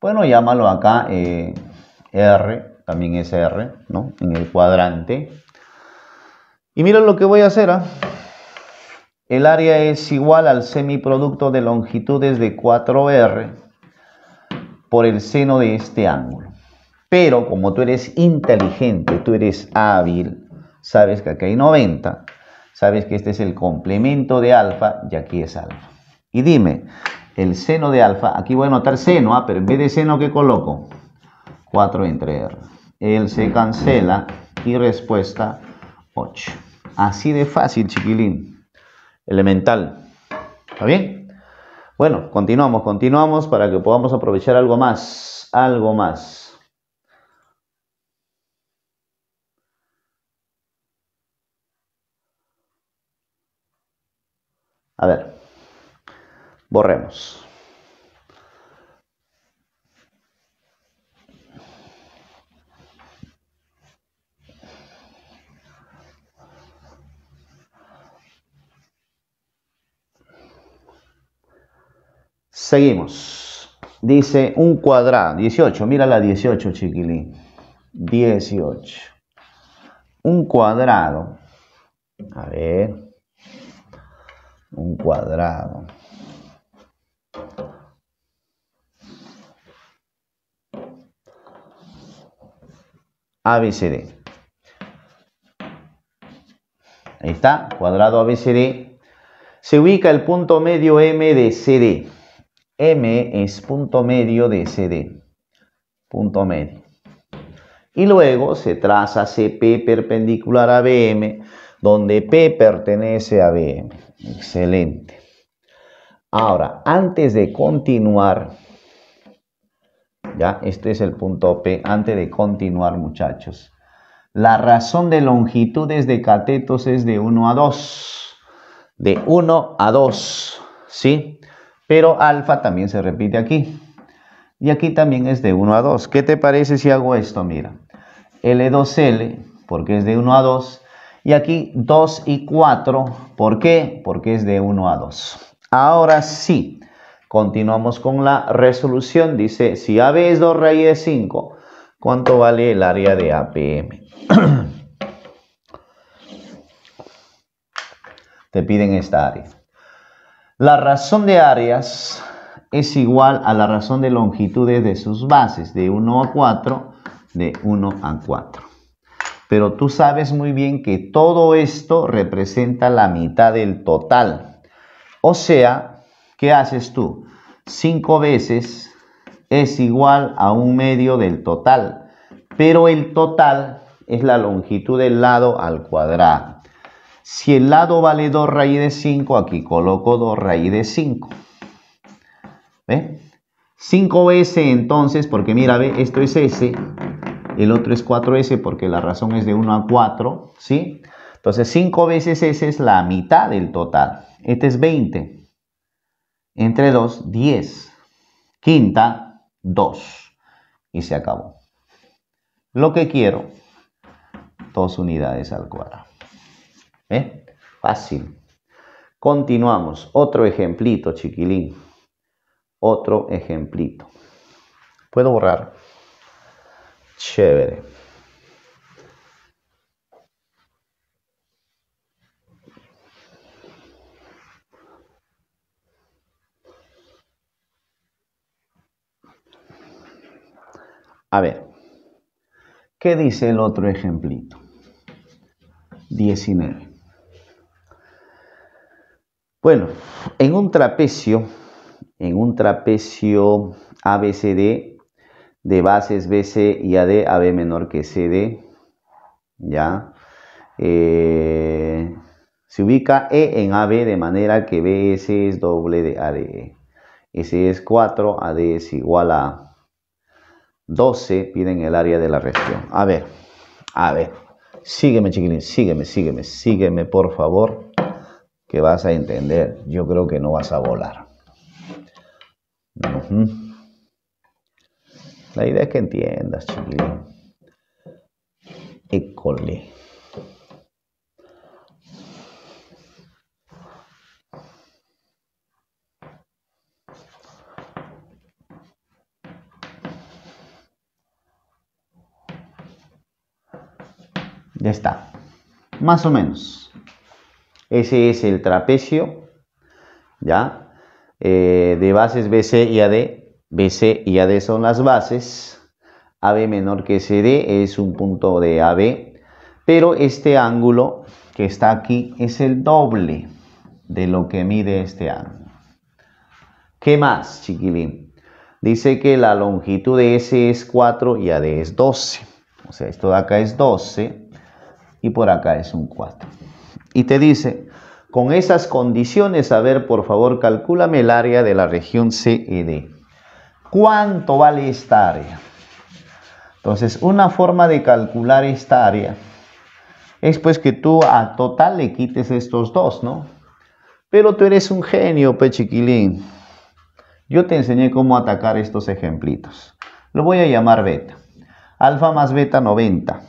Bueno, llámalo acá eh, R también es R, ¿no? En el cuadrante. Y miren lo que voy a hacer. ¿ah? El área es igual al semiproducto de longitudes de 4R por el seno de este ángulo. Pero como tú eres inteligente, tú eres hábil, sabes que aquí hay 90, sabes que este es el complemento de alfa y aquí es alfa. Y dime, el seno de alfa, aquí voy a anotar seno, ¿ah? pero en vez de seno, ¿qué coloco? 4 entre R él se cancela y respuesta 8. Así de fácil, chiquilín. Elemental. ¿Está bien? Bueno, continuamos, continuamos para que podamos aprovechar algo más, algo más. A ver, borremos. Seguimos. Dice un cuadrado, 18, mira la 18 chiquilín, 18. Un cuadrado, a ver, un cuadrado. ABCD. Ahí está, cuadrado ABCD. Se ubica el punto medio M de CD. M es punto medio de CD. Punto medio. Y luego se traza CP perpendicular a BM, donde P pertenece a BM. Excelente. Ahora, antes de continuar, ya, este es el punto P, antes de continuar, muchachos. La razón de longitudes de catetos es de 1 a 2. De 1 a 2, ¿sí? Pero alfa también se repite aquí. Y aquí también es de 1 a 2. ¿Qué te parece si hago esto? Mira, L2L, porque es de 1 a 2. Y aquí 2 y 4, ¿por qué? Porque es de 1 a 2. Ahora sí, continuamos con la resolución. Dice, si AB es 2 raíz de 5, ¿cuánto vale el área de APM? te piden esta área. La razón de áreas es igual a la razón de longitudes de sus bases, de 1 a 4, de 1 a 4. Pero tú sabes muy bien que todo esto representa la mitad del total. O sea, ¿qué haces tú? 5 veces es igual a un medio del total, pero el total es la longitud del lado al cuadrado. Si el lado vale 2 raíz de 5, aquí coloco 2 raíz de 5. ¿Ve? 5S entonces, porque mira, ve, esto es S, el otro es 4S porque la razón es de 1 a 4, ¿sí? Entonces 5 veces S es la mitad del total. Este es 20. Entre 2, 10. Quinta, 2. Y se acabó. Lo que quiero, 2 unidades al cuadrado. ¿Eh? Fácil. Continuamos. Otro ejemplito, chiquilín. Otro ejemplito. ¿Puedo borrar? Chévere. A ver, ¿qué dice el otro ejemplito? 19. Bueno, en un trapecio, en un trapecio ABCD de bases BC y AD, AB menor que CD, ¿ya? Eh, se ubica E en AB de manera que BS es doble de AD. E. S es 4, AD es igual a 12, piden el área de la región. A ver, a ver, sígueme chiquilín, sígueme, sígueme, sígueme por favor que vas a entender. Yo creo que no vas a volar. La idea es que entiendas, chiquilín. École. Ya está. Más o menos. Ese es el trapecio, ¿ya? Eh, de bases BC y AD. BC y AD son las bases. AB menor que CD es un punto de AB. Pero este ángulo que está aquí es el doble de lo que mide este ángulo. ¿Qué más, chiquilín? Dice que la longitud de S es 4 y AD es 12. O sea, esto de acá es 12 y por acá es un 4 y te dice, con esas condiciones, a ver, por favor, calculame el área de la región C D. ¿Cuánto vale esta área? Entonces, una forma de calcular esta área es pues que tú a total le quites estos dos, ¿no? Pero tú eres un genio, pechiquilín. Yo te enseñé cómo atacar estos ejemplitos. Lo voy a llamar beta. Alfa más beta 90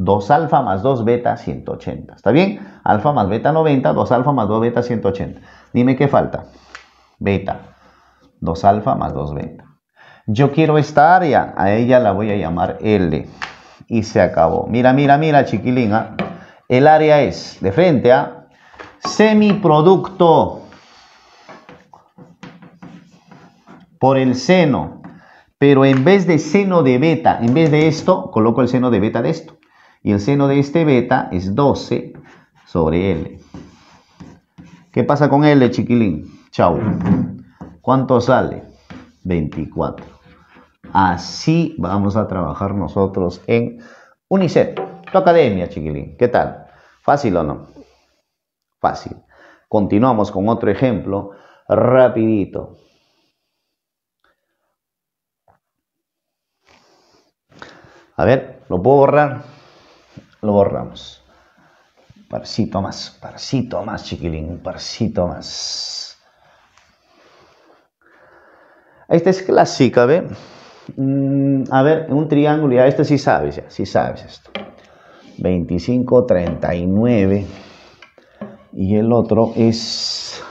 2 alfa más 2 beta, 180. ¿Está bien? Alfa más beta, 90. 2 alfa más 2 beta, 180. Dime qué falta. Beta. 2 alfa más 2 beta. Yo quiero esta área. A ella la voy a llamar L. Y se acabó. Mira, mira, mira, chiquilina. ¿ah? El área es, de frente a, ¿ah? semiproducto por el seno. Pero en vez de seno de beta, en vez de esto, coloco el seno de beta de esto y el seno de este beta es 12 sobre L. ¿Qué pasa con L, chiquilín? Chau. ¿Cuánto sale? 24. Así vamos a trabajar nosotros en UNICEF, tu academia, chiquilín. ¿Qué tal? ¿Fácil o no? Fácil. Continuamos con otro ejemplo rapidito. A ver, ¿lo puedo borrar? lo borramos. Parcito más, parcito más, chiquilín, parcito más. Esta es clásica, ¿ve? Mm, a ver, un triángulo, ya este sí sabes, ya, sí sabes esto. 25, 39. Y el otro es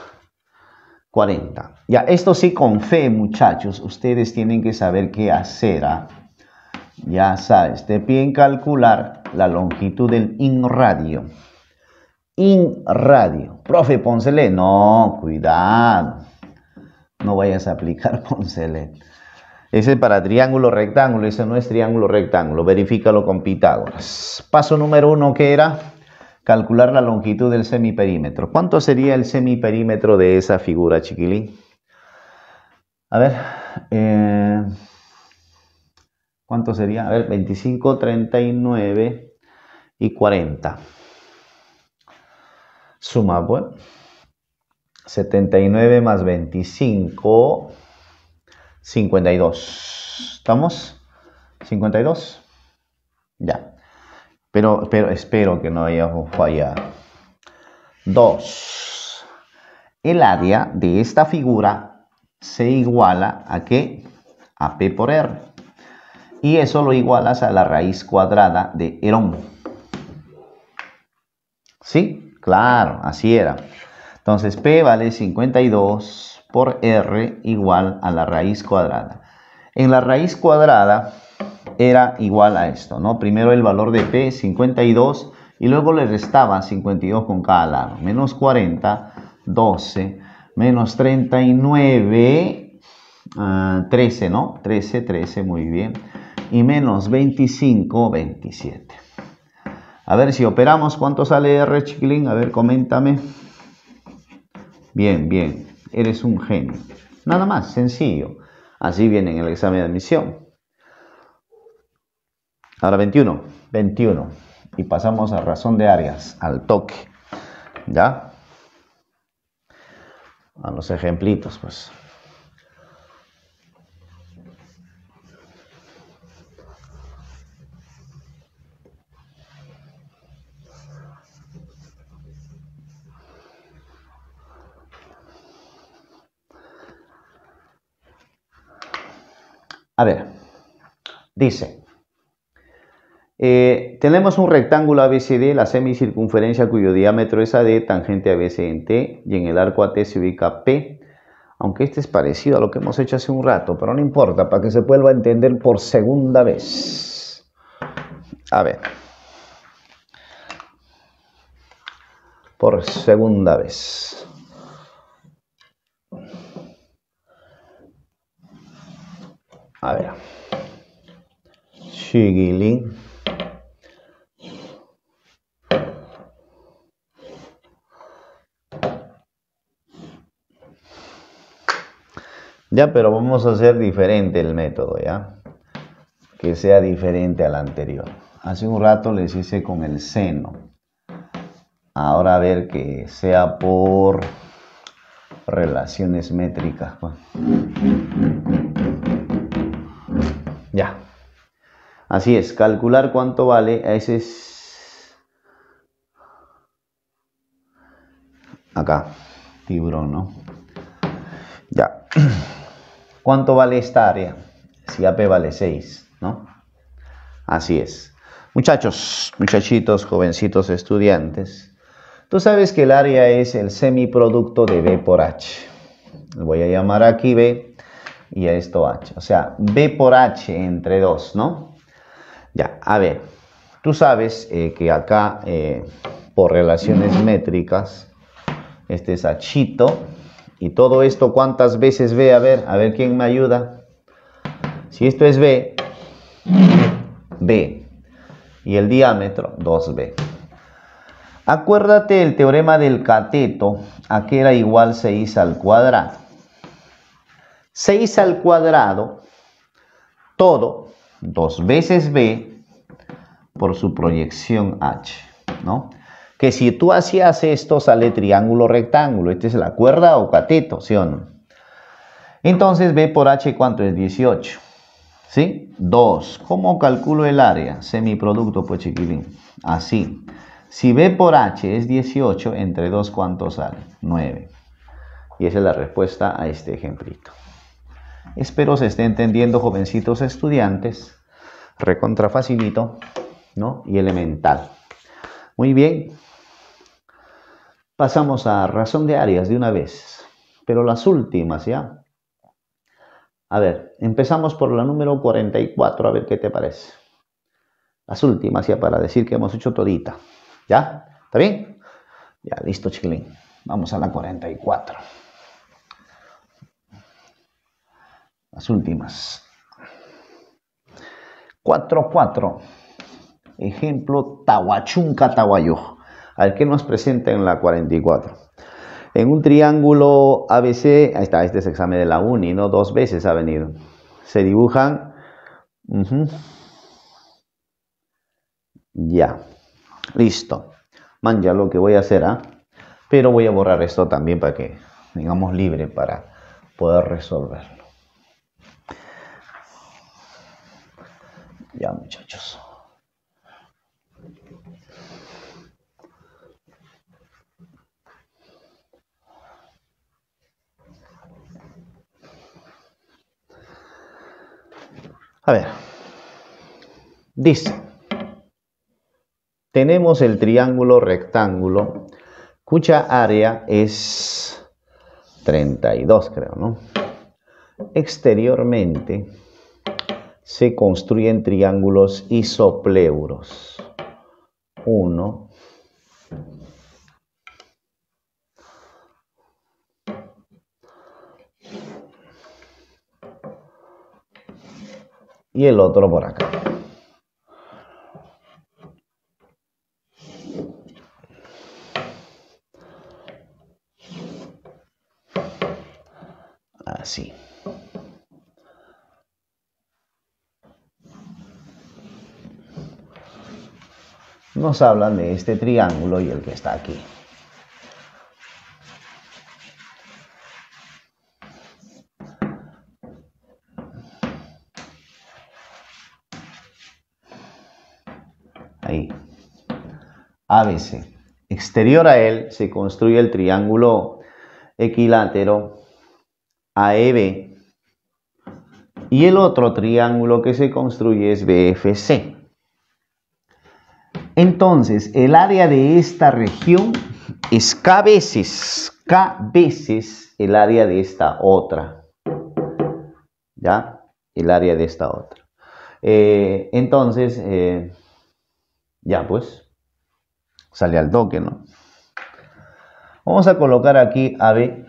40. Ya, esto sí con fe, muchachos. Ustedes tienen que saber qué hacer. ¿ah? Ya sabes, te piden calcular la longitud del inradio. Inradio. Profe poncelé. no, cuidado. No vayas a aplicar poncelé. Ese es para triángulo rectángulo, ese no es triángulo rectángulo. Verifícalo con Pitágoras. Paso número uno que era calcular la longitud del semiperímetro. ¿Cuánto sería el semiperímetro de esa figura, chiquilín? A ver. Eh, ¿Cuánto sería? A ver, 25, 39 y 40. Suma, pues. 79 más 25, 52. ¿Estamos? 52. Ya. Pero, pero espero que no haya fallado. 2. El área de esta figura se iguala a qué? A P por R y eso lo igualas a la raíz cuadrada de Herón. ¿Sí? Claro, así era. Entonces P vale 52 por R igual a la raíz cuadrada. En la raíz cuadrada era igual a esto, ¿no? Primero el valor de P, 52, y luego le restaba 52 con cada lado. Menos 40, 12, menos 39, 13, ah, ¿no? 13, 13, muy bien y menos 25, 27. A ver si operamos, ¿cuánto sale R, chiquilín? A ver, coméntame. Bien, bien, eres un genio. Nada más, sencillo. Así viene en el examen de admisión. Ahora 21, 21. Y pasamos a razón de áreas, al toque. ¿Ya? A los ejemplitos, pues. A ver, dice, eh, tenemos un rectángulo ABCD, la semicircunferencia cuyo diámetro es AD, tangente ABC en T, y en el arco AT se ubica P, aunque este es parecido a lo que hemos hecho hace un rato, pero no importa, para que se vuelva a entender por segunda vez. A ver. Por segunda vez. A ver. Shigilin. Ya, pero vamos a hacer diferente el método, ¿ya? Que sea diferente al anterior. Hace un rato les hice con el seno. Ahora a ver que sea por relaciones métricas. Pues. Ya. Así es, calcular cuánto vale, ese es... Acá, tiburón, ¿no? Ya. ¿Cuánto vale esta área? Si AP vale 6, ¿no? Así es. Muchachos, muchachitos, jovencitos, estudiantes, tú sabes que el área es el semiproducto de B por H. voy a llamar aquí B y a esto H. O sea, B por H entre 2, ¿no? Ya, a ver, tú sabes eh, que acá eh, por relaciones métricas, este es Hito, y todo esto, ¿cuántas veces B? A ver, a ver quién me ayuda. Si esto es B, B, y el diámetro 2B. Acuérdate el teorema del cateto, a que era igual 6 al cuadrado. 6 al cuadrado, todo, 2 veces b por su proyección h, ¿no? Que si tú hacías esto, sale triángulo rectángulo. Esta es la cuerda o cateto, ¿sí o no? Entonces, b por h, ¿cuánto es? 18, ¿sí? 2. ¿Cómo calculo el área? Semiproducto, pues, chiquilín. Así. Si b por h es 18, entre 2, ¿cuánto sale? 9. Y esa es la respuesta a este ejemplito. Espero se esté entendiendo, jovencitos estudiantes. Recontra facilito, ¿no? Y elemental. Muy bien. Pasamos a razón de áreas de una vez, pero las últimas, ¿ya? A ver, empezamos por la número 44, a ver qué te parece. Las últimas, ya para decir que hemos hecho todita. ¿Ya? ¿Está bien? Ya, listo, chilín. Vamos a la 44. Las últimas. 4.4. Ejemplo, Tahuachunca, Tahuayo, al que nos presenta en la 44. En un triángulo ABC, ahí está, este es examen de la UNI, ¿no? Dos veces ha venido. Se dibujan. Ya. Listo. Man, ya lo que voy a hacer, ¿ah? Pero voy a borrar esto también para que, tengamos libre para poder resolverlo. Ya, muchachos. A ver, dice, tenemos el triángulo rectángulo cuya área es 32, creo, ¿no? Exteriormente, se construyen triángulos isopleuros. Uno. y el otro por acá. Así. nos hablan de este triángulo y el que está aquí. Ahí. ABC. Exterior a él se construye el triángulo equilátero AEB y el otro triángulo que se construye es BFC. Entonces, el área de esta región es K veces, K veces el área de esta otra. ¿Ya? El área de esta otra. Eh, entonces, eh, ya pues, sale al toque, ¿no? Vamos a colocar aquí AB.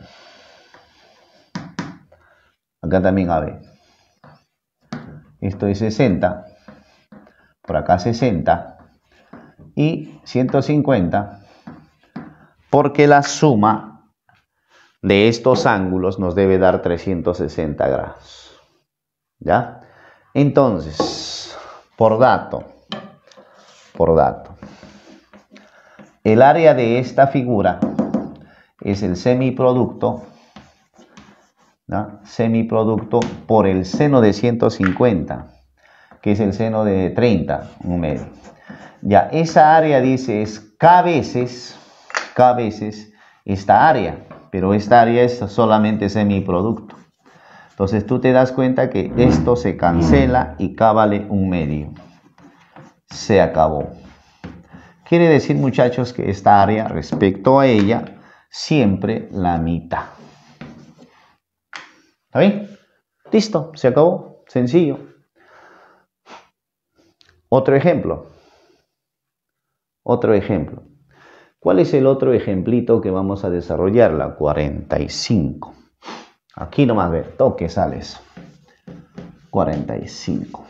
Acá también AB. Esto es 60. Por acá 60 y 150 porque la suma de estos ángulos nos debe dar 360 grados. ¿Ya? Entonces, por dato, por dato, el área de esta figura es el semiproducto, semiproducto por el seno de 150, que es el seno de 30, un medio. Ya, esa área dice es K veces, K veces esta área, pero esta área es solamente semiproducto. Entonces tú te das cuenta que esto se cancela y K vale un medio. Se acabó. Quiere decir, muchachos, que esta área respecto a ella, siempre la mitad. ¿Está bien? Listo, se acabó. Sencillo. Otro ejemplo. Otro ejemplo. ¿Cuál es el otro ejemplito que vamos a desarrollar? La 45. Aquí nomás ve, toque sales. 45.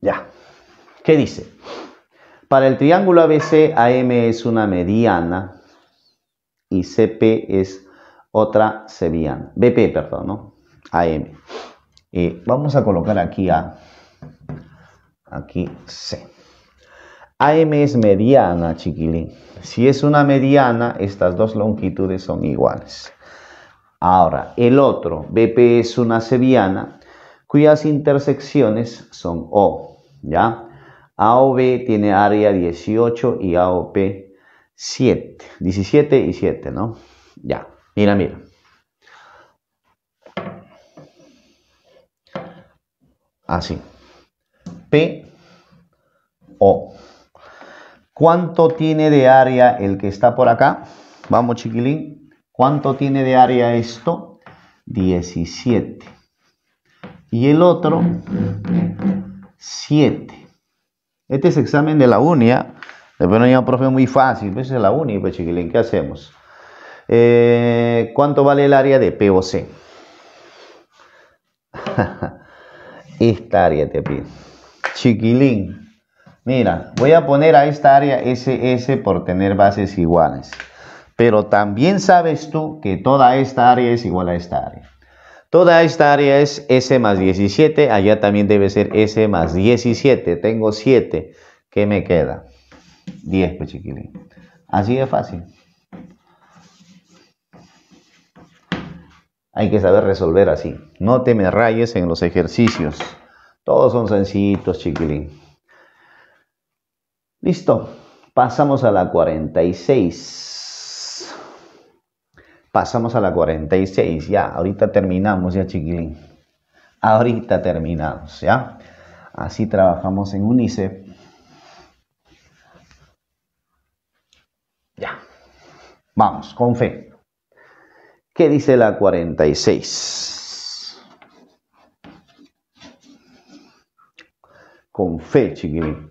Ya. ¿Qué dice? Para el triángulo ABC, AM es una mediana y CP es otra BP, perdón, ¿no? AM. Eh, vamos a colocar aquí A, aquí C. AM es mediana, chiquilín. Si es una mediana, estas dos longitudes son iguales. Ahora, el otro, BP es una seviana, cuyas intersecciones son O, ¿ya? AOB tiene área 18 y AOP 7, 17 y 7, ¿no? Ya, mira, mira. así. P, O. ¿Cuánto tiene de área el que está por acá? Vamos, chiquilín. ¿Cuánto tiene de área esto? 17. Y el otro, 7. Este es examen de la UNIA. Después hay un profe muy fácil. esa es pues, la UNI, pues chiquilín, ¿qué hacemos? Eh, ¿Cuánto vale el área de P o C? esta área te pido. Chiquilín. Mira, voy a poner a esta área SS por tener bases iguales. Pero también sabes tú que toda esta área es igual a esta área. Toda esta área es S más 17. Allá también debe ser S más 17. Tengo 7. ¿Qué me queda? 10, pues chiquilín. Así de fácil. hay que saber resolver así. No te me rayes en los ejercicios. Todos son sencillitos, chiquilín. Listo. Pasamos a la 46. Pasamos a la 46. Ya, ahorita terminamos, ya, chiquilín. Ahorita terminamos, ¿ya? Así trabajamos en UNICEF. Ya. Vamos, con fe. ¿Qué dice la 46? Con fe, chiquilín.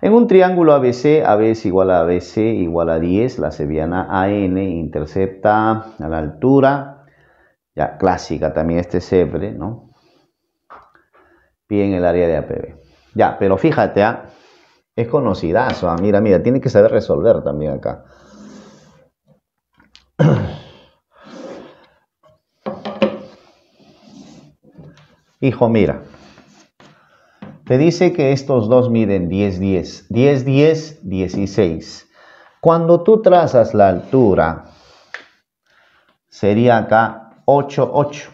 En un triángulo ABC, AB igual a ABC igual a 10, la sebiana AN intercepta a la altura, ya clásica también este cebre, ¿no? Pie en el área de APB. Ya, pero fíjate, ah, es conocidazo, ah, mira, mira, tiene que saber resolver también acá. Hijo, mira, te dice que estos dos miden 10, 10, 10, 10, 16. Cuando tú trazas la altura, sería acá 8, 8,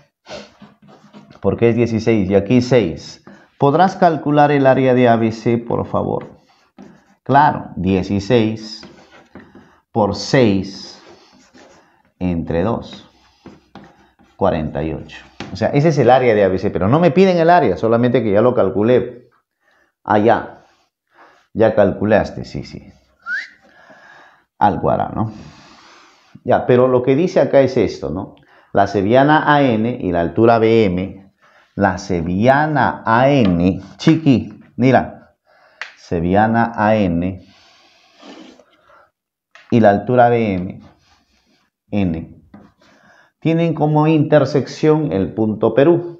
porque es 16 y aquí 6. ¿Podrás calcular el área de ABC, por favor? Claro, 16 por 6 entre 2, 48. O sea, ese es el área de ABC, pero no me piden el área, solamente que ya lo calculé. Allá. Ah, ya calculaste, sí, sí. Al cuadrado. ¿no? Ya, pero lo que dice acá es esto, ¿no? La sebiana AN y la altura BM. La sebiana AN, chiqui, mira. Sebiana AN y la altura BM, N tienen como intersección el punto Perú.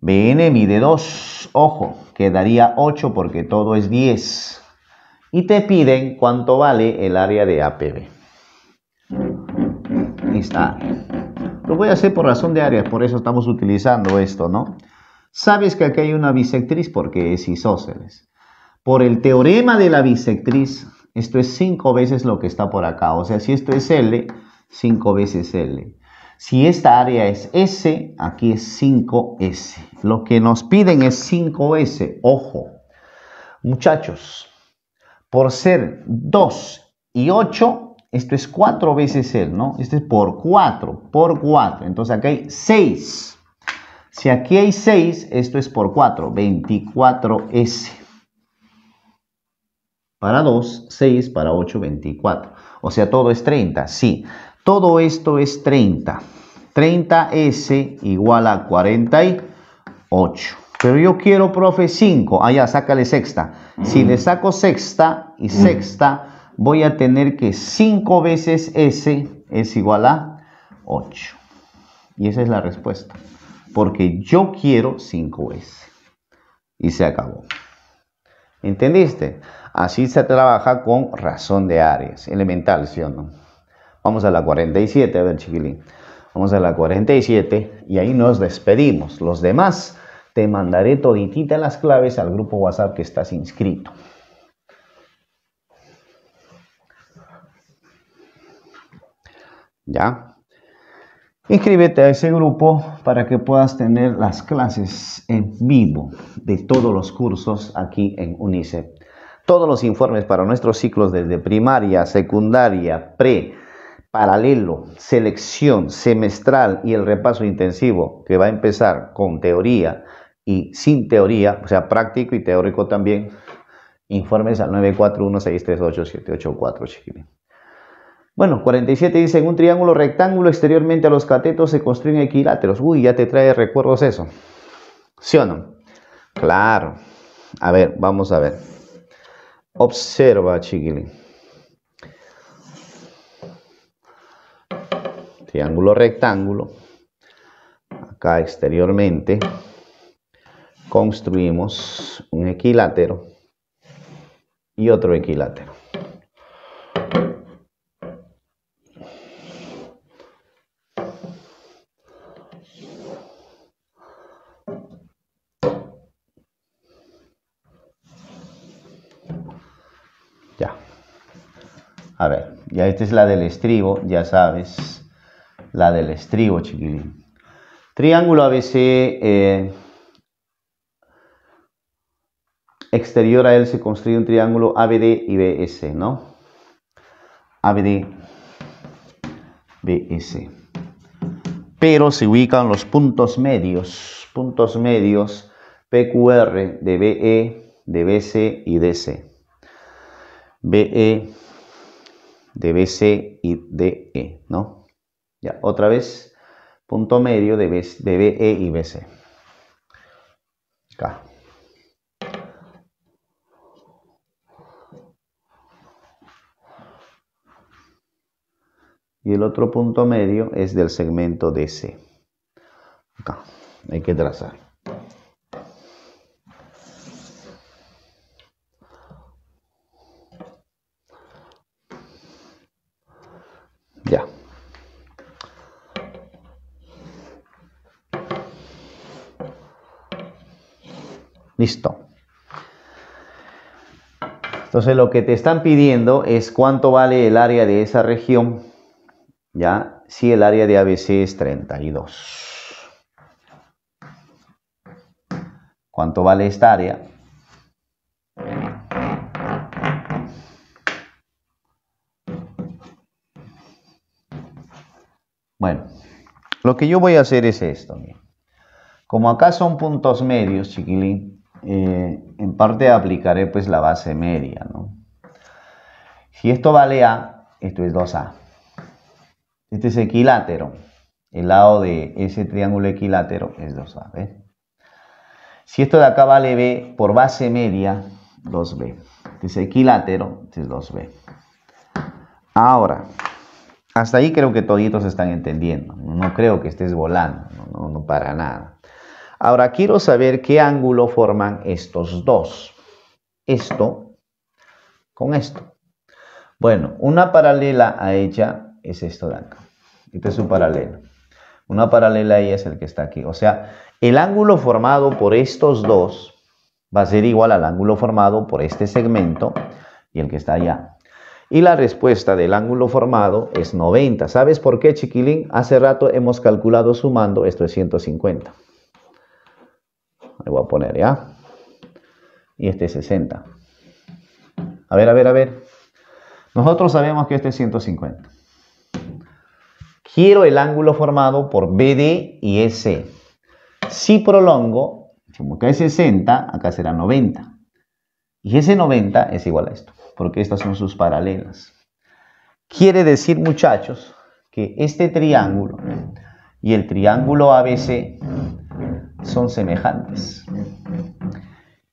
BN mide 2, ojo, quedaría 8 porque todo es 10. Y te piden cuánto vale el área de APB. Está. Lo voy a hacer por razón de áreas, por eso estamos utilizando esto, ¿no? Sabes que aquí hay una bisectriz porque es isósceles. Por el teorema de la bisectriz, esto es 5 veces lo que está por acá. O sea, si esto es L, 5 veces L. Si esta área es S, aquí es 5S. Lo que nos piden es 5S. Ojo, muchachos, por ser 2 y 8, esto es 4 veces él ¿no? Esto es por 4, por 4. Entonces aquí hay 6. Si aquí hay 6, esto es por 4, 24S. Para 2, 6, para 8, 24. O sea, todo es 30, sí. Todo esto es 30. 30S igual a 48. Pero yo quiero, profe, 5. Ah, ya, sácale sexta. Si le saco sexta y sexta, voy a tener que 5 veces S es igual a 8. Y esa es la respuesta. Porque yo quiero 5S. Y se acabó. ¿Entendiste? Así se trabaja con razón de áreas. Elemental, ¿sí o no? Vamos a la 47, a ver, chiquilín. Vamos a la 47 y ahí nos despedimos. Los demás te mandaré toditita las claves al grupo WhatsApp que estás inscrito. ¿Ya? Inscríbete a ese grupo para que puedas tener las clases en vivo de todos los cursos aquí en UNICEF. Todos los informes para nuestros ciclos desde primaria, secundaria, pre, paralelo, selección semestral y el repaso intensivo, que va a empezar con teoría y sin teoría, o sea, práctico y teórico también, informes al 941-638-784, chiquilín. Bueno, 47 dice, en un triángulo rectángulo exteriormente a los catetos se construyen equiláteros. Uy, ya te trae recuerdos eso. ¿Sí o no? Claro. A ver, vamos a ver. Observa, chiquilín. triángulo rectángulo, acá exteriormente, construimos un equilátero y otro equilátero. Ya. A ver, ya esta es la del estribo, ya sabes la del estribo, chiquilín. Triángulo ABC eh, exterior a él se construye un triángulo ABD y BS, ¿no? ABD, BS. Pero se ubican los puntos medios, puntos medios PQR de BE, de BC y DC. BE, de BC y DE, ¿no? Ya, otra vez, punto medio de, B, de BE y BC. Acá. Y el otro punto medio es del segmento DC. Acá, hay que trazar. Ya. Listo. Entonces lo que te están pidiendo es cuánto vale el área de esa región, ¿ya? Si el área de ABC es 32. ¿Cuánto vale esta área? Bueno, lo que yo voy a hacer es esto. Como acá son puntos medios, chiquilín, eh, en parte aplicaré pues la base media, Si esto vale A, esto es 2A. Este es equilátero. El lado de ese triángulo equilátero es 2A, Si esto de acá vale B, por base media, 2B. Este es equilátero, este es 2B. Ahora, hasta ahí creo que toditos están entendiendo. No creo que estés volando, no para nada. Ahora quiero saber qué ángulo forman estos dos. Esto con esto. Bueno, una paralela a ella es esto de acá. Este es un paralelo. Una paralela a ella es el que está aquí. O sea, el ángulo formado por estos dos va a ser igual al ángulo formado por este segmento y el que está allá. Y la respuesta del ángulo formado es 90. ¿Sabes por qué, chiquilín? Hace rato hemos calculado sumando, esto es 150. Le voy a poner, ¿ya? Y este es 60. A ver, a ver, a ver. Nosotros sabemos que este es 150. Quiero el ángulo formado por BD y EC. Si prolongo, como que es 60, acá será 90. Y ese 90 es igual a esto, porque estas son sus paralelas. Quiere decir, muchachos, que este triángulo y el triángulo ABC son semejantes.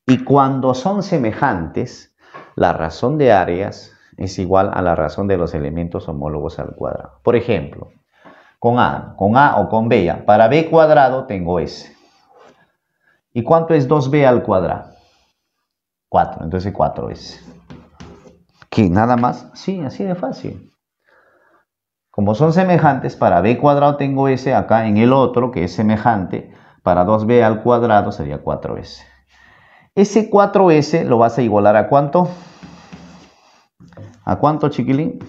Y cuando son semejantes, la razón de áreas es igual a la razón de los elementos homólogos al cuadrado. Por ejemplo, con A, con A o con B, para B cuadrado tengo S. ¿Y cuánto es 2B al cuadrado? 4, entonces 4S. ¿Qué? ¿Nada más? Sí, así de fácil. Como son semejantes, para B cuadrado tengo S acá en el otro, que es semejante, para 2b al cuadrado sería 4s. Ese 4s lo vas a igualar a cuánto? ¿A cuánto, chiquilín?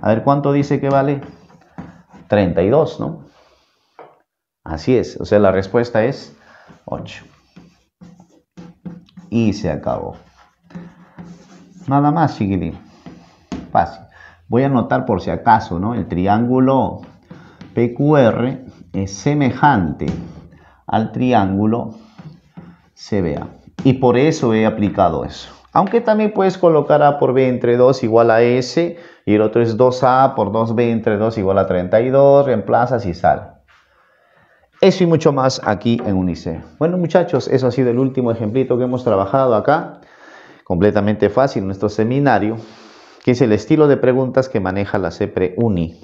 A ver, ¿cuánto dice que vale? 32, ¿no? Así es. O sea, la respuesta es 8. Y se acabó. Nada más, chiquilín. Fácil. Voy a anotar por si acaso, ¿no? El triángulo PQR es semejante al triángulo CBA. Y por eso he aplicado eso. Aunque también puedes colocar A por B entre 2 igual a S y el otro es 2A por 2B entre 2 igual a 32, reemplazas y sal. Eso y mucho más aquí en UNICE. Bueno muchachos, eso ha sido el último ejemplito que hemos trabajado acá. Completamente fácil nuestro seminario, que es el estilo de preguntas que maneja la CEPRE UNI.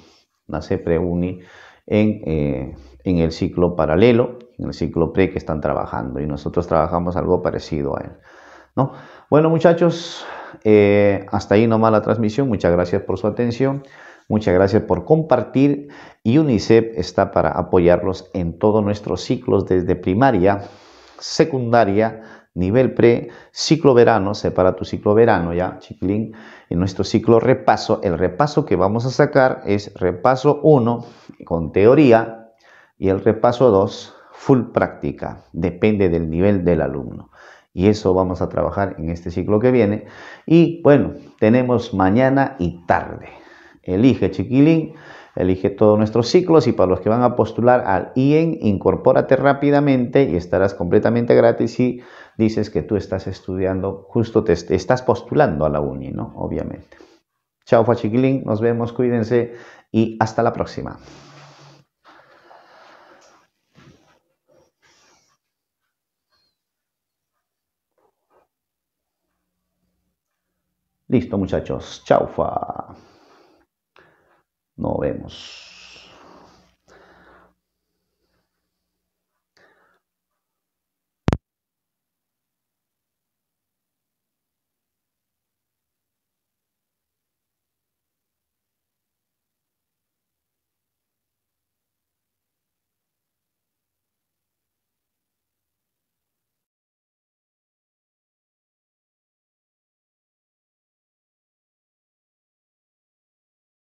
La CEPRE UNI eh, en, el ciclo paralelo, en el ciclo pre que están trabajando y nosotros trabajamos algo parecido a él. ¿no? Bueno muchachos, eh, hasta ahí nomás la transmisión, muchas gracias por su atención, muchas gracias por compartir y UNICEF está para apoyarlos en todos nuestros ciclos desde primaria, secundaria, nivel pre, ciclo verano, separa tu ciclo verano ya, chiquilín, en nuestro ciclo repaso, el repaso que vamos a sacar es repaso 1, con teoría y el repaso 2, full práctica, depende del nivel del alumno. Y eso vamos a trabajar en este ciclo que viene. Y bueno, tenemos mañana y tarde. Elige chiquilín, elige todos nuestros ciclos y para los que van a postular al IEN, incorpórate rápidamente y estarás completamente gratis si dices que tú estás estudiando, justo te estás postulando a la uni, ¿no? Obviamente. Chao, chiquilín nos vemos, cuídense y hasta la próxima. Listo muchachos, chaufa. Nos vemos.